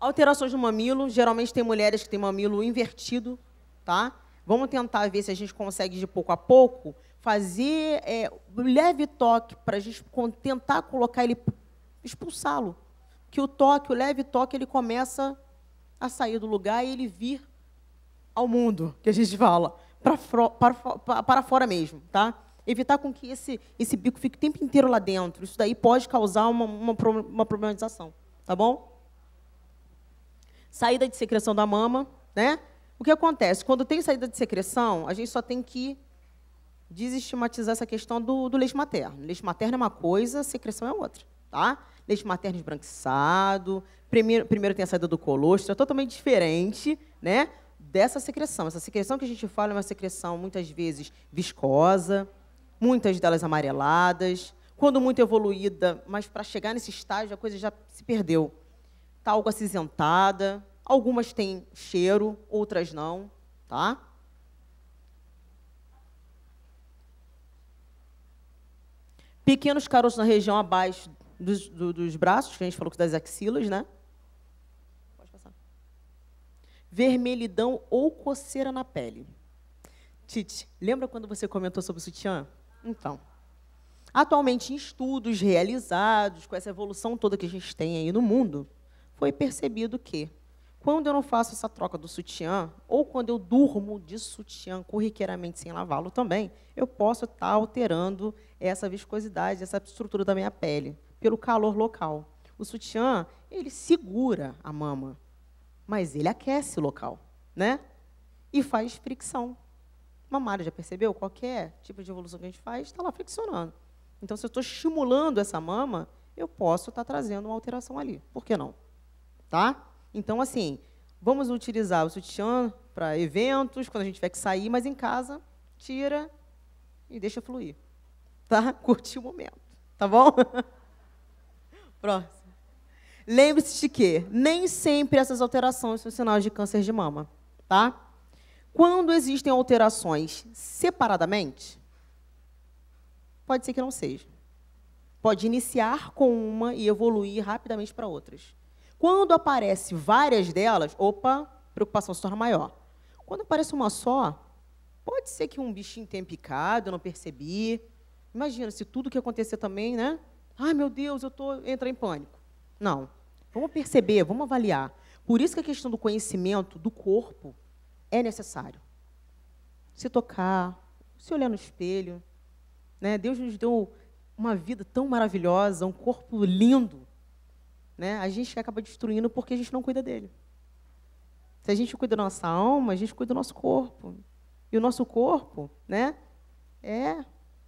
Alterações no mamilo, geralmente tem mulheres que têm mamilo invertido, tá? Vamos tentar ver se a gente consegue, de pouco a pouco, fazer é, um leve toque para a gente tentar colocar ele, expulsá-lo. Que o toque, o leve toque, ele começa a sair do lugar e ele vir ao mundo, que a gente fala, para, para, para fora mesmo, tá? Evitar com que esse, esse bico fique o tempo inteiro lá dentro. Isso daí pode causar uma, uma, uma problematização, tá bom? Saída de secreção da mama, né? O que acontece? Quando tem saída de secreção, a gente só tem que desestigmatizar essa questão do, do leite materno. Leite materno é uma coisa, secreção é outra, tá? Leite materno esbranquiçado, primeiro, primeiro tem a saída do colostro, é totalmente diferente, né? Dessa secreção. Essa secreção que a gente fala é uma secreção, muitas vezes, viscosa, muitas delas amareladas, quando muito evoluída, mas para chegar nesse estágio a coisa já se perdeu algo acinzentada. Algumas têm cheiro, outras não, tá? Pequenos caroços na região abaixo dos, do, dos braços, que a gente falou que das axilas, né? Pode passar. Vermelhidão ou coceira na pele. Tite, lembra quando você comentou sobre o sutiã? Então, atualmente em estudos realizados, com essa evolução toda que a gente tem aí no mundo, foi percebido que, quando eu não faço essa troca do sutiã, ou quando eu durmo de sutiã corriqueiramente sem lavá-lo também, eu posso estar tá alterando essa viscosidade, essa estrutura da minha pele, pelo calor local. O sutiã, ele segura a mama, mas ele aquece o local, né? E faz fricção. Mamário, já percebeu? Qualquer tipo de evolução que a gente faz, está lá friccionando. Então, se eu estou estimulando essa mama, eu posso estar tá trazendo uma alteração ali. Por que não? tá? Então, assim, vamos utilizar o sutiã para eventos, quando a gente tiver que sair, mas em casa, tira e deixa fluir, tá? (laughs) Curtir o momento, tá bom? (laughs) Próximo. Lembre-se de que nem sempre essas alterações são sinais de câncer de mama, tá? Quando existem alterações separadamente, pode ser que não seja. Pode iniciar com uma e evoluir rapidamente para outras. Quando aparece várias delas, opa, preocupação se torna maior. Quando aparece uma só, pode ser que um bichinho tenha picado, eu não percebi. Imagina se tudo que acontecer também, né? Ai, meu Deus, eu tô entra em pânico. Não. Vamos perceber, vamos avaliar. Por isso que a questão do conhecimento do corpo é necessário. Se tocar, se olhar no espelho, né? Deus nos deu uma vida tão maravilhosa, um corpo lindo né, a gente acaba destruindo porque a gente não cuida dele. Se a gente cuida da nossa alma, a gente cuida do nosso corpo. E o nosso corpo, né, é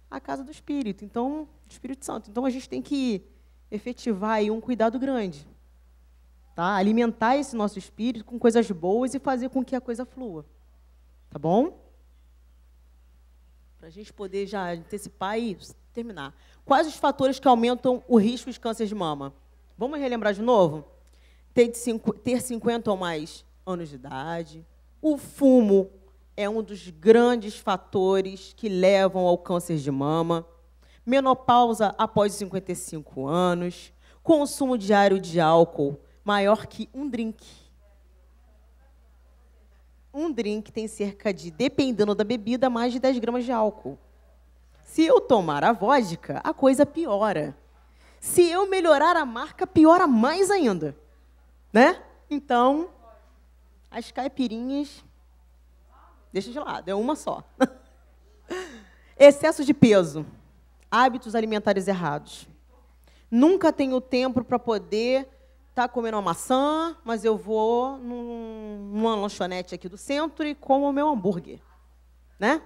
a casa do Espírito, então, do Espírito Santo. Então a gente tem que efetivar aí um cuidado grande. Tá? Alimentar esse nosso espírito com coisas boas e fazer com que a coisa flua. Tá bom? Para a gente poder já antecipar e terminar. Quais os fatores que aumentam o risco de câncer de mama? Vamos relembrar de novo? Ter, cinco, ter 50 ou mais anos de idade. O fumo é um dos grandes fatores que levam ao câncer de mama. Menopausa após 55 anos. Consumo diário de álcool maior que um drink. Um drink tem cerca de, dependendo da bebida, mais de 10 gramas de álcool. Se eu tomar a vodka, a coisa piora. Se eu melhorar a marca, piora mais ainda. Né? Então, as caipirinhas. Deixa de lado, é uma só. (laughs) Excesso de peso. Hábitos alimentares errados. Nunca tenho tempo para poder estar tá comendo uma maçã, mas eu vou num, numa lanchonete aqui do centro e como o meu hambúrguer. Né?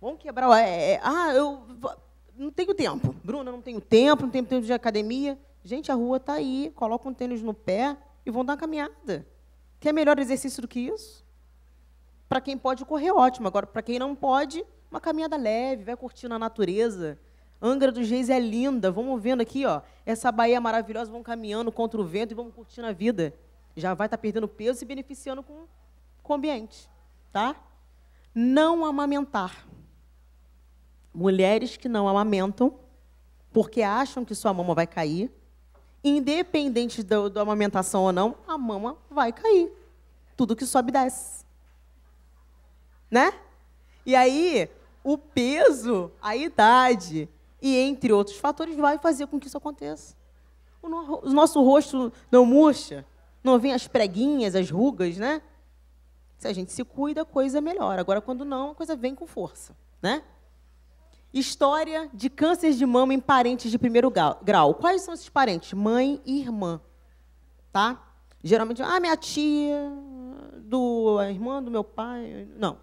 Vamos quebrar. É, é, é, ah, eu não tenho tempo. Bruna, não tenho tempo, não tenho tempo de academia. Gente, a rua está aí. Coloca um tênis no pé e vão dar uma caminhada. Que é melhor exercício do que isso? Para quem pode correr, ótimo. Agora, para quem não pode, uma caminhada leve, vai curtindo a natureza. Angra dos Reis é linda. Vamos vendo aqui, ó, essa baía maravilhosa, vão caminhando contra o vento e vamos curtindo a vida. Já vai estar tá perdendo peso e beneficiando com, com o ambiente, tá? Não amamentar mulheres que não amamentam porque acham que sua mama vai cair, independente da amamentação ou não, a mama vai cair. Tudo que sobe desce. Né? E aí, o peso, a idade e entre outros fatores vai fazer com que isso aconteça. O, no, o nosso rosto não murcha, não vem as preguinhas, as rugas, né? Se a gente se cuida, a coisa melhora. Agora, quando não, a coisa vem com força, né? História de câncer de mama em parentes de primeiro grau. Quais são esses parentes? Mãe e irmã. Tá? Geralmente, ah, minha tia, do, a irmã do meu pai. Não.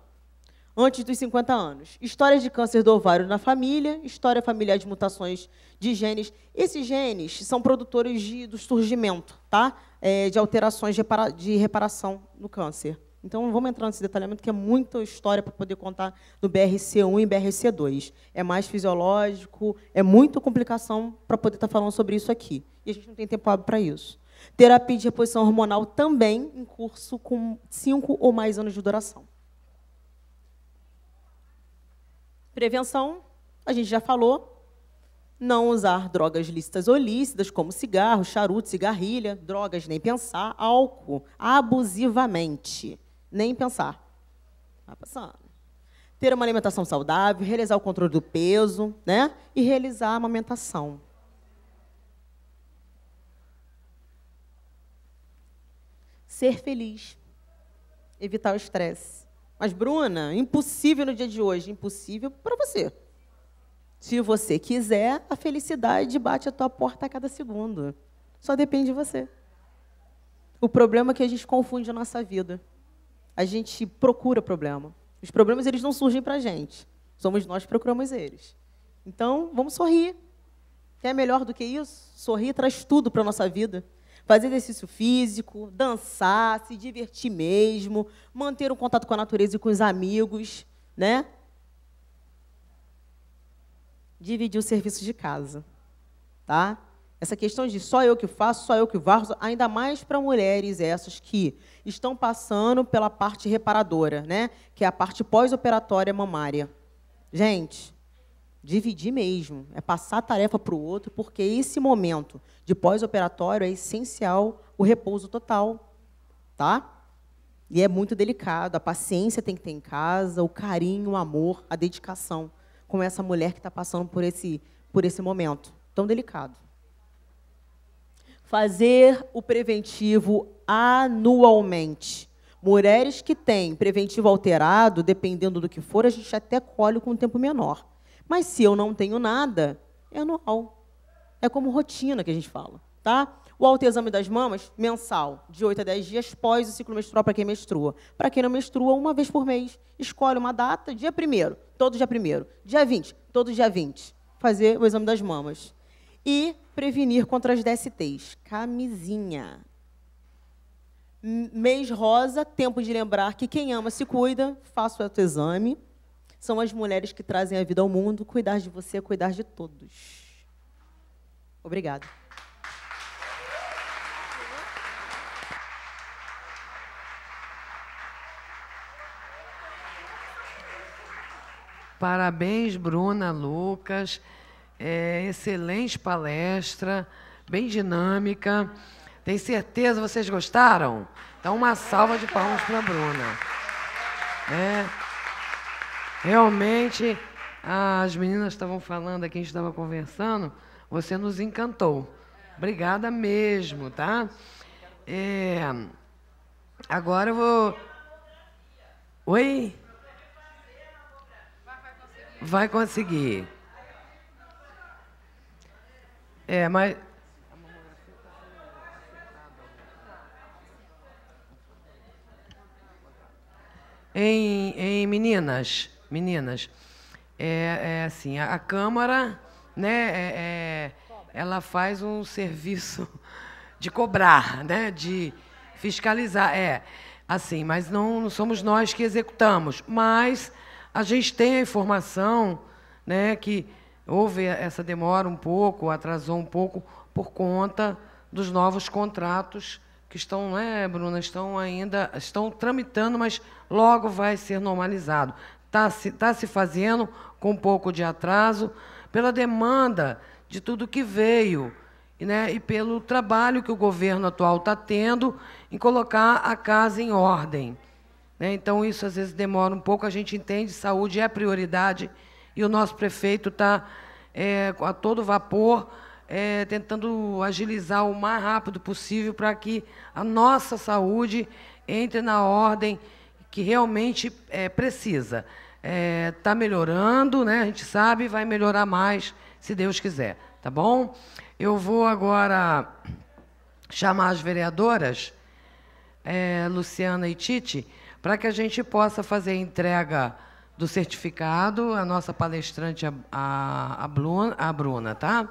Antes dos 50 anos. História de câncer do ovário na família, história familiar de mutações de genes. Esses genes são produtores de, do surgimento, tá? É, de alterações de, repara de reparação no câncer. Então, não vamos entrar nesse detalhamento, que é muita história para poder contar do BRC1 e BRC2. É mais fisiológico, é muita complicação para poder estar tá falando sobre isso aqui. E a gente não tem tempo para isso. Terapia de reposição hormonal também em curso com cinco ou mais anos de duração. Prevenção, a gente já falou. Não usar drogas lícitas ou lícitas, como cigarro, charuto, cigarrilha, drogas, nem pensar, álcool, abusivamente nem pensar. Vai tá passando. Ter uma alimentação saudável, realizar o controle do peso, né? E realizar a amamentação. Ser feliz. Evitar o estresse. Mas, Bruna, impossível no dia de hoje. Impossível para você. Se você quiser, a felicidade bate a tua porta a cada segundo. Só depende de você. O problema é que a gente confunde a nossa vida a gente procura problema. Os problemas eles não surgem para a gente. Somos nós que procuramos eles. Então, vamos sorrir. Que é melhor do que isso? Sorrir traz tudo para a nossa vida. Fazer exercício físico, dançar, se divertir mesmo, manter um contato com a natureza e com os amigos, né? Dividir os serviços de casa, tá? Essa questão de só eu que faço, só eu que varro, ainda mais para mulheres essas que estão passando pela parte reparadora, né? Que é a parte pós-operatória mamária. Gente, dividir mesmo, é passar a tarefa para o outro, porque esse momento de pós-operatório é essencial o repouso total, tá? E é muito delicado, a paciência tem que ter em casa, o carinho, o amor, a dedicação com essa mulher que está passando por esse, por esse momento tão delicado fazer o preventivo anualmente. Mulheres que têm preventivo alterado, dependendo do que for, a gente até colhe com um tempo menor. Mas se eu não tenho nada, é anual. É como rotina que a gente fala, tá? O autoexame das mamas, mensal, de 8 a 10 dias pós o ciclo menstrual para quem menstrua. Para quem não menstrua, uma vez por mês. Escolhe uma data, dia 1 todo dia 1 Dia 20, todo dia 20. Fazer o exame das mamas. E prevenir contra as DSTs. Camisinha. Mês rosa, tempo de lembrar que quem ama se cuida, faça o autoexame. São as mulheres que trazem a vida ao mundo. Cuidar de você é cuidar de todos. Obrigada. Parabéns, Bruna, Lucas. É, excelente palestra, bem dinâmica. Tem certeza vocês gostaram? Então, uma salva de palmas para a Bruna. É, realmente, as meninas estavam falando aqui, a gente estava conversando, você nos encantou. Obrigada mesmo, tá? É, agora eu vou. Oi? Vai conseguir. É, mas. Em, em meninas, meninas, é, é assim, a, a Câmara, né, é, é ela faz um serviço (laughs) de cobrar, né, de fiscalizar, é, assim, mas não, não somos nós que executamos, mas a gente tem a informação, né, que Houve essa demora um pouco, atrasou um pouco, por conta dos novos contratos que estão, né, Bruna, estão ainda, estão tramitando, mas logo vai ser normalizado. Está se, tá se fazendo com um pouco de atraso, pela demanda de tudo que veio, né, e pelo trabalho que o governo atual está tendo em colocar a casa em ordem. Né? Então, isso às vezes demora um pouco, a gente entende, saúde é prioridade, e o nosso prefeito está é, a todo vapor é, tentando agilizar o mais rápido possível para que a nossa saúde entre na ordem que realmente é, precisa. Está é, tá melhorando, né? a gente sabe, vai melhorar mais, se Deus quiser, tá bom? Eu vou agora chamar as vereadoras, é, Luciana e Tite, para que a gente possa fazer a entrega do certificado, a nossa palestrante, a, a, a Bruna, a Bruna, tá?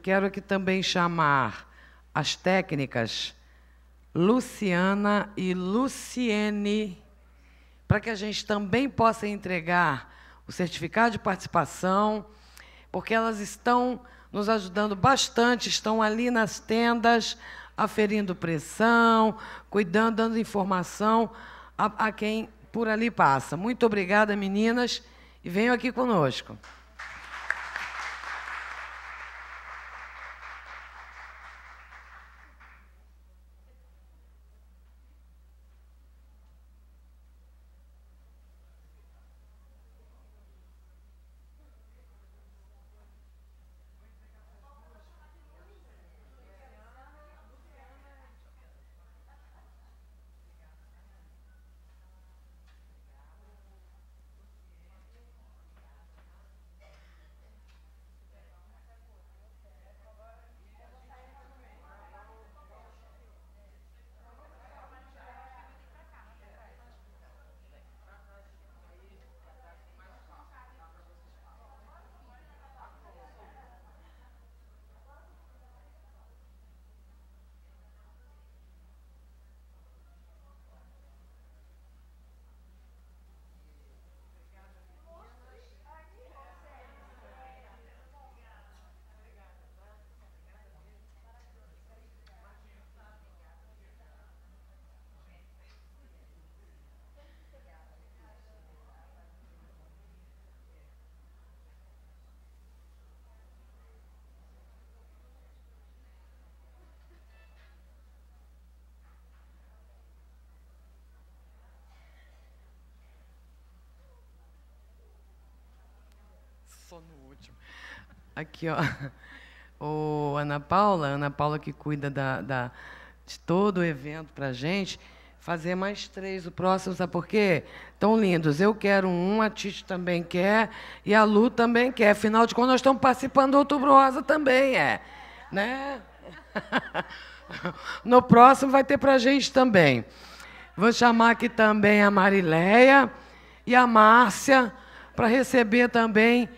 quero aqui também chamar as técnicas Luciana e Luciene, para que a gente também possa entregar o certificado de participação, porque elas estão nos ajudando bastante, estão ali nas tendas, aferindo pressão, cuidando, dando informação a, a quem por ali passa. Muito obrigada, meninas, e venham aqui conosco. só no último. Aqui, ó. O (laughs) Ana Paula, Ana Paula que cuida da, da de todo o evento para a gente, fazer mais três. O próximo, sabe por quê? Tão lindos. Eu quero um, a Tite também quer, e a Lu também quer. Afinal de contas, nós estamos participando do Outubro Rosa também, é. Né? (laughs) No próximo vai ter para a gente também. Vou chamar aqui também a Marileia e a Márcia para receber também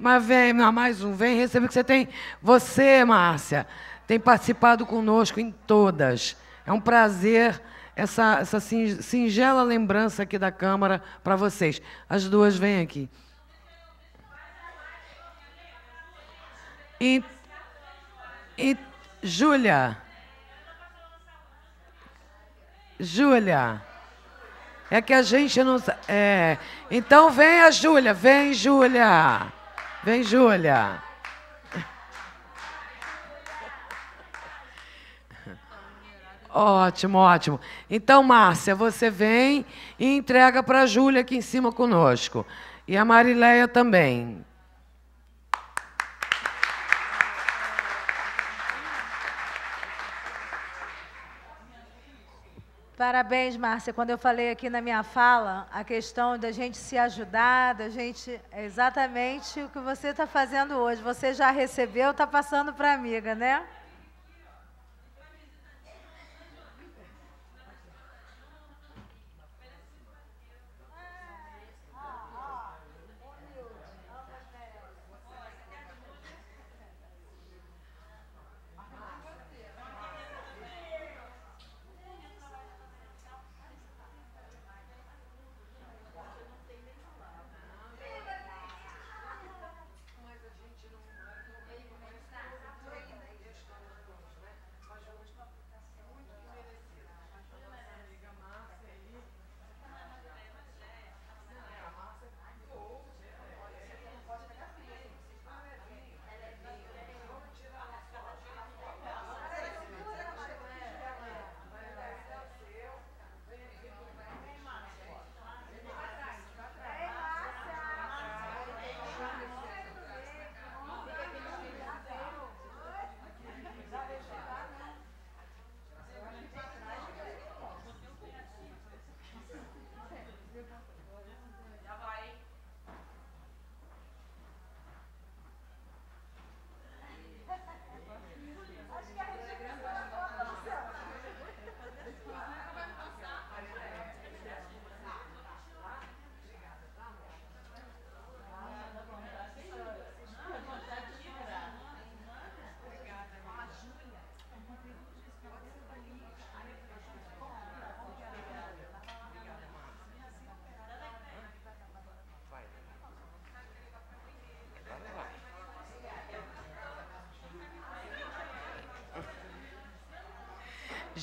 mas vem, ah, mais um, vem receber que você tem. Você, Márcia, tem participado conosco em todas. É um prazer essa, essa singela lembrança aqui da Câmara para vocês. As duas vêm aqui. E, e Júlia. Júlia. É que a gente não. É. Então vem a Júlia, vem, Júlia. Vem, Júlia. Ótimo, ótimo. Então, Márcia, você vem e entrega para a Júlia aqui em cima conosco. E a Marileia também. Parabéns, Márcia. Quando eu falei aqui na minha fala, a questão da gente se ajudar, da gente. É exatamente o que você está fazendo hoje. Você já recebeu, está passando para a amiga, né?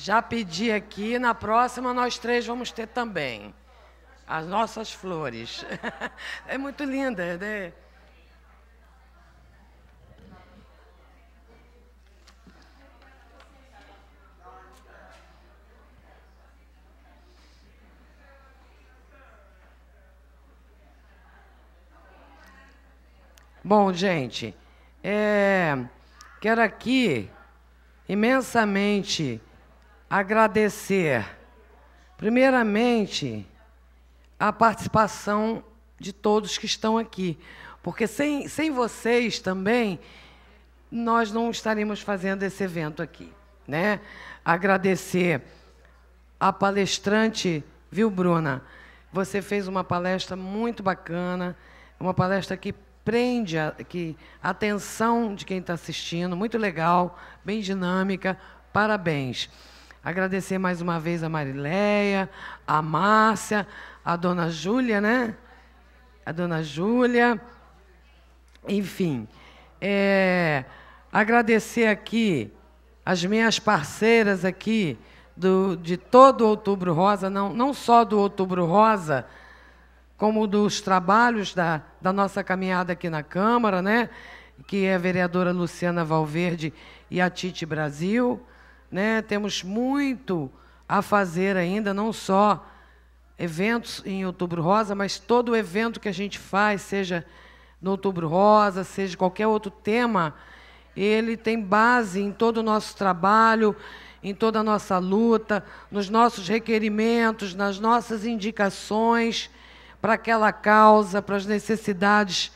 Já pedi aqui, na próxima nós três vamos ter também. As nossas flores. (laughs) É muito linda, né? Bom, gente, é, quero aqui imensamente agradecer, primeiramente, a participação de todos que estão aqui, porque sem, sem vocês também, nós não estaríamos fazendo esse evento aqui. Né? Agradecer a palestrante, viu, Bruna? Você fez uma palestra muito bacana, uma palestra que prende a, que, a atenção de quem está assistindo, muito legal, bem dinâmica, parabéns. Agradecer mais uma vez a Marileia, a Márcia, a dona Júlia, né? A dona Júlia. Enfim, é, agradecer aqui as minhas parceiras aqui do, de todo o Outubro Rosa, não, não só do Outubro Rosa, como dos trabalhos da, da nossa caminhada aqui na Câmara, né? que é a vereadora Luciana Valverde e a Tite Brasil né, temos muito a fazer ainda, não só eventos em Outubro Rosa, mas todo evento que a gente faz, seja no Outubro Rosa, seja qualquer outro tema, ele tem base em todo o nosso trabalho, em toda a nossa luta, nos nossos requerimentos, nas nossas indicações para aquela causa, para as necessidades,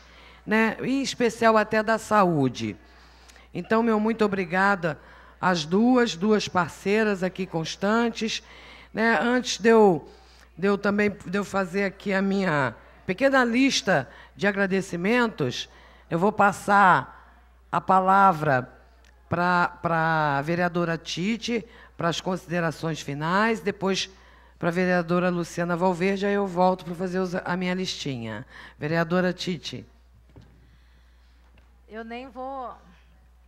né, em especial até da saúde. Então, meu muito obrigada as duas, duas parceiras aqui constantes. Né? Antes de eu, de eu também de eu fazer aqui a minha pequena lista de agradecimentos, eu vou passar a palavra para a vereadora Tite, para as considerações finais, depois para a vereadora Luciana Valverde, aí eu volto para fazer a minha listinha. Vereadora Tite. Eu nem vou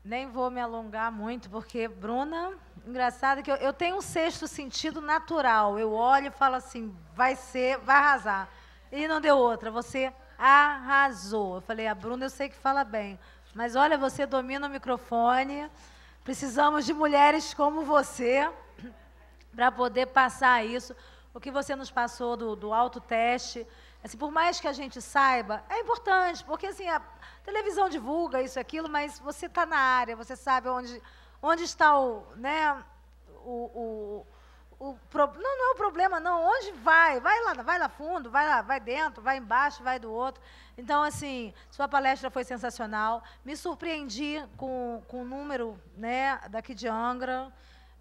nem vou me alongar muito, porque, Bruna, engraçado que eu, eu, tenho um sexto sentido natural. Eu olho e falo assim, vai ser, vai arrasar. E não deu outra, você arrasou. Eu falei, a Bruna eu sei que fala bem, mas olha, você domina o microfone. Precisamos de mulheres como você para poder passar isso. O que você nos passou do, do autoteste, teste Assim, por mais que a gente saiba, é importante, porque assim, a televisão divulga isso e aquilo, mas você está na área, você sabe onde, onde está o, né, o, o, o pro, não, não é o problema, não, onde vai, vai lá, vai lá fundo, vai lá, vai dentro, vai embaixo, vai do outro. Então, assim, sua palestra foi sensacional. Me surpreendi com, com o número né, daqui de Angra.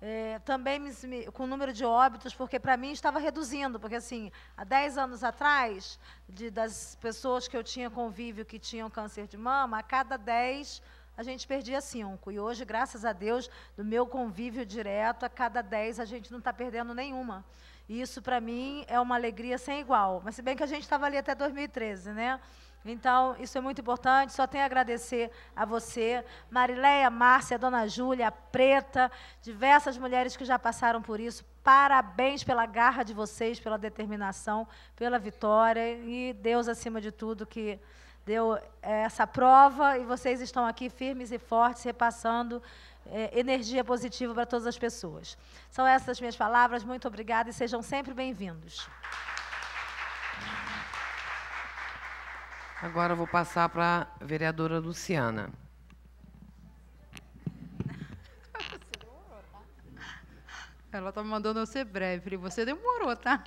É, também me, com o número de óbitos, porque para mim estava reduzindo, porque assim, há 10 anos atrás, de, das pessoas que eu tinha convívio que tinham câncer de mama, a cada 10 a gente perdia 5. E hoje, graças a Deus, do meu convívio direto, a cada 10 a gente não está perdendo nenhuma. E isso para mim é uma alegria sem igual. Mas se bem que a gente estava ali até 2013, né? Então, isso é muito importante. Só tenho a agradecer a você, Marileia, Márcia, Dona Júlia, Preta, diversas mulheres que já passaram por isso. Parabéns pela garra de vocês, pela determinação, pela vitória e Deus, acima de tudo, que deu eh, essa prova e vocês estão aqui firmes e fortes, repassando é, energia positiva para todas as pessoas. São essas minhas palavras, muito obrigada e sejam sempre bem-vindos. Agora vou passar para a vereadora Luciana. Ela está me mandando eu ser breve. Falei, você demorou, tá?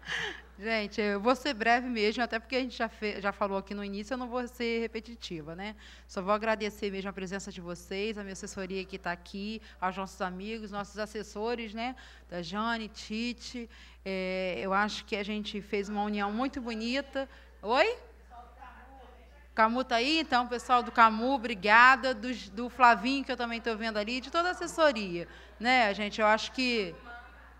(laughs) Gente, eu vou ser breve mesmo, até porque a gente já, já falou aqui no início, eu não vou ser repetitiva, né? Só vou agradecer mesmo a presença de vocês, a minha assessoria que está aqui, aos nossos amigos, nossos assessores, né? Da Jane, Tite. É, eu acho que a gente fez uma união muito bonita. Oi? Camu está aí, então, pessoal do Camu, obrigada. Do, do Flavinho, que eu também estou vendo ali, de toda a assessoria. Né, gente? Eu acho que.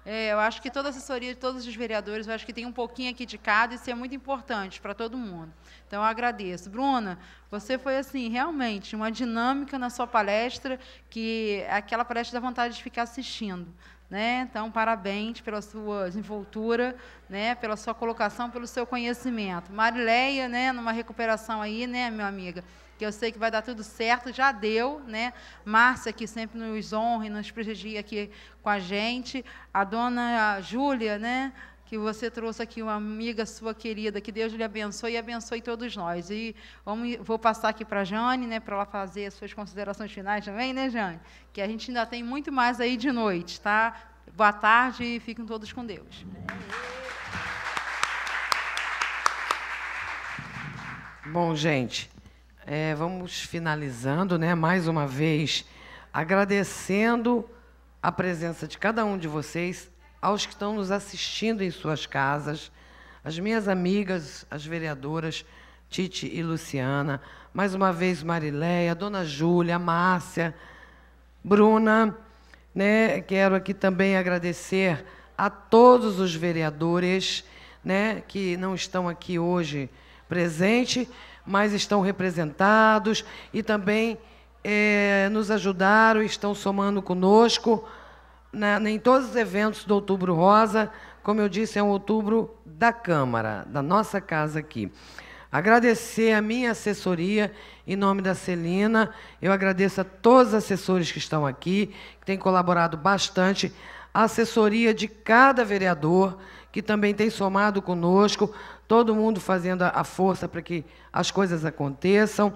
É, eu acho que toda a assessoria de todos os vereadores, eu acho que tem um pouquinho aqui de cada, isso é muito importante para todo mundo. Então, eu agradeço. Bruna, você foi, assim, realmente uma dinâmica na sua palestra, que é aquela palestra dá vontade de ficar assistindo. Né? Então, parabéns pela sua desenvoltura, né? pela sua colocação, pelo seu conhecimento. Marileia, né? numa recuperação aí, né, minha amiga? Que eu sei que vai dar tudo certo, já deu, né? Márcia, que sempre nos honra e nos prestigia aqui com a gente. A dona Júlia, né? que você trouxe aqui uma amiga sua querida, que Deus lhe abençoe e abençoe todos nós. E vamos, vou passar aqui para a Jane, né, para ela fazer as suas considerações finais também, né, Jane? Que a gente ainda tem muito mais aí de noite, tá? Boa tarde e fiquem todos com Deus. Bom, gente, é, vamos finalizando, né, mais uma vez, agradecendo a presença de cada um de vocês, aos que estão nos assistindo em suas casas, as minhas amigas, as vereadoras Tite e Luciana, mais uma vez Marileia, Dona Júlia, Márcia, Bruna, né? Quero aqui também agradecer a todos os vereadores, né, que não estão aqui hoje presente, mas estão representados e também é, nos ajudaram, estão somando conosco na, em todos os eventos do Outubro Rosa. Como eu disse, é um outubro da Câmara, da nossa casa aqui. Agradecer a minha assessoria, em nome da Celina. Eu agradeço a todos os assessores que estão aqui, que têm colaborado bastante. A assessoria de cada vereador, que também tem somado conosco, todo mundo fazendo a força para que as coisas aconteçam.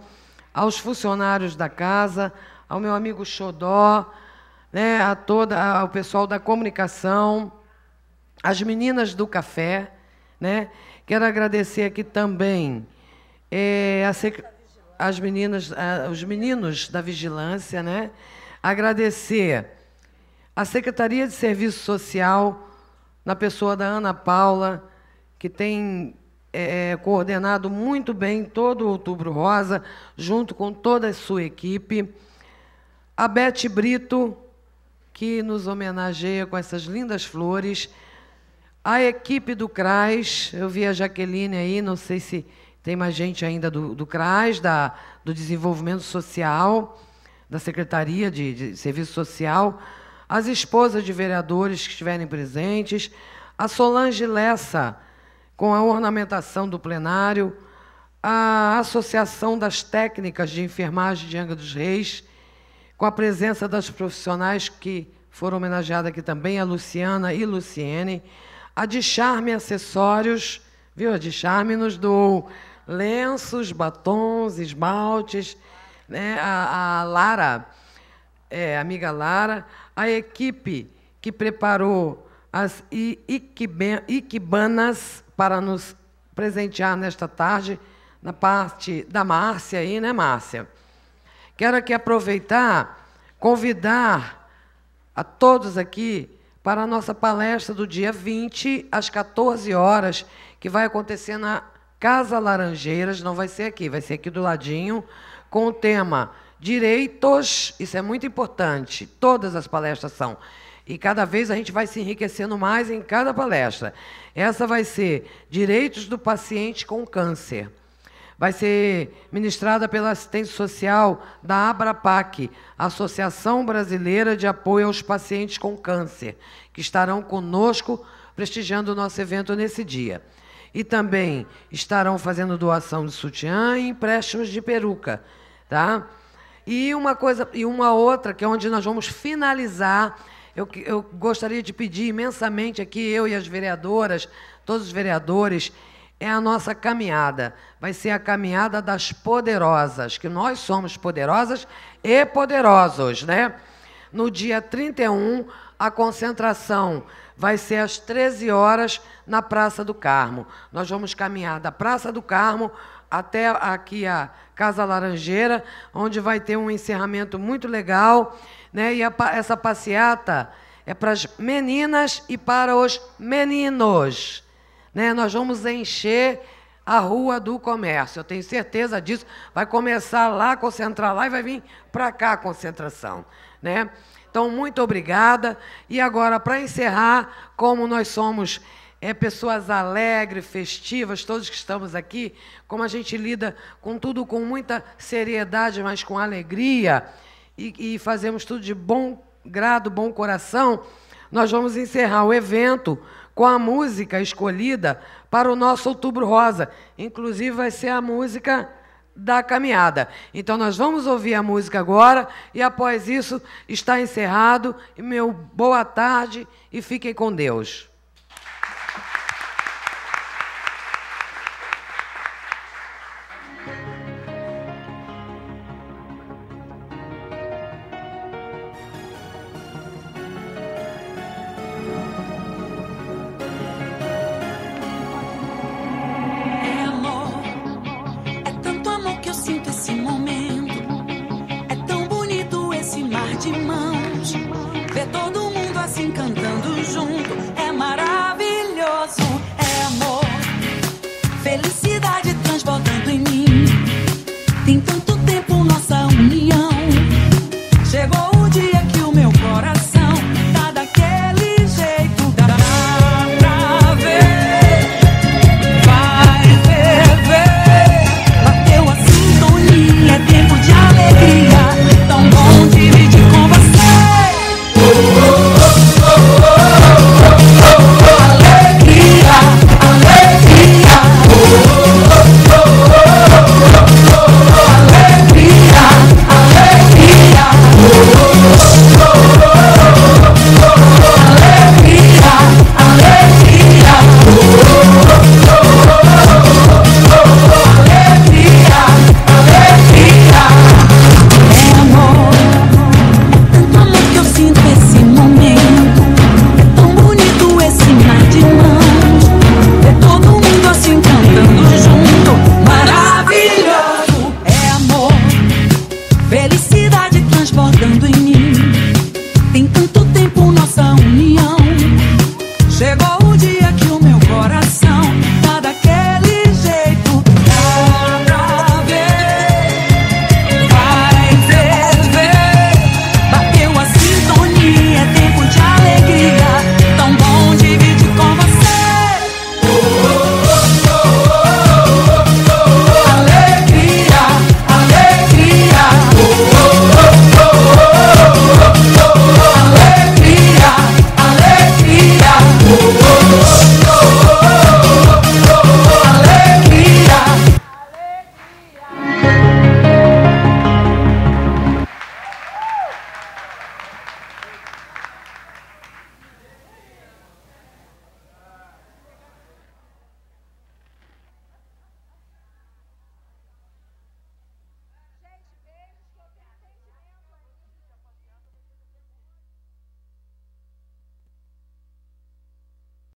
Aos funcionários da casa, ao meu amigo Xodó, né, a toda o pessoal da comunicação, as meninas do café, né? Quero agradecer aqui também é, sec... as meninas, a, os meninos da vigilância, né? Agradecer a Secretaria de Serviço Social, na pessoa da Ana Paula, que tem é, é coordenado muito bem todo o Outubro Rosa, junto com toda a sua equipe. A bete Brito, que nos homenageia com essas lindas flores. A equipe do CRAS, eu vi a Jaqueline aí, não sei se tem mais gente ainda do, do CRAS, da, do Desenvolvimento Social, da Secretaria de, de Serviço Social, as esposas de vereadores que estiverem presentes, a Solange Lessa, com a ornamentação do plenário, a Associação das Técnicas de Enfermagem de Angra dos Reis, com a presença das profissionais que foram homenageadas aqui também, a Luciana e Luciene. A de Charme Acessórios, viu? A de Charme nos doou lenços, batons, esmaltes. Né? A, a Lara, é, amiga Lara, a equipe que preparou as Iquibanas para nos presentear nesta tarde, na parte da Márcia aí, né, Márcia? Quero aqui aproveitar, convidar a todos aqui para a nossa palestra do dia 20, às 14 horas, que vai acontecer na Casa Laranjeiras, não vai ser aqui, vai ser aqui do ladinho, com o tema Direitos, isso é muito importante, todas as palestras são. E cada vez a gente vai se enriquecendo mais em cada palestra. Essa vai ser Direitos do Paciente com Câncer vai ser ministrada pela assistente social da ABRAPAC, Associação Brasileira de Apoio aos Pacientes com Câncer, que estarão conosco prestigiando o nosso evento nesse dia. E também estarão fazendo doação de sutiã e empréstimos de peruca, tá? E uma coisa e uma outra que é onde nós vamos finalizar eu, eu gostaria de pedir imensamente aqui, eu e as vereadoras, todos os vereadores, é a nossa caminhada. Vai ser a caminhada das poderosas, que nós somos poderosas e poderosos, né? No dia 31, a concentração vai ser às 13 horas na Praça do Carmo. Nós vamos caminhar da Praça do Carmo até aqui a Casa Laranjeira, onde vai ter um encerramento muito legal, né? E a, essa passeata é para as meninas e para os meninos né, nós vamos encher a rua do comércio. Eu tenho certeza disso. Vai começar lá, concentrar lá e vai vir para cá a concentração. Né? Então, muito obrigada. E agora, para encerrar, como nós somos é, pessoas alegres, festivas, todos que estamos aqui, como a gente lida com tudo com muita seriedade, mas com alegria, e, e fazemos tudo de bom grado, bom coração, nós vamos encerrar o evento com a música escolhida para o nosso Outubro Rosa. Inclusive, vai ser a música da caminhada. Então, nós vamos ouvir a música agora e, após isso, está encerrado. Meu boa tarde e fiquem com Deus. Tem tanto tempo nossa união.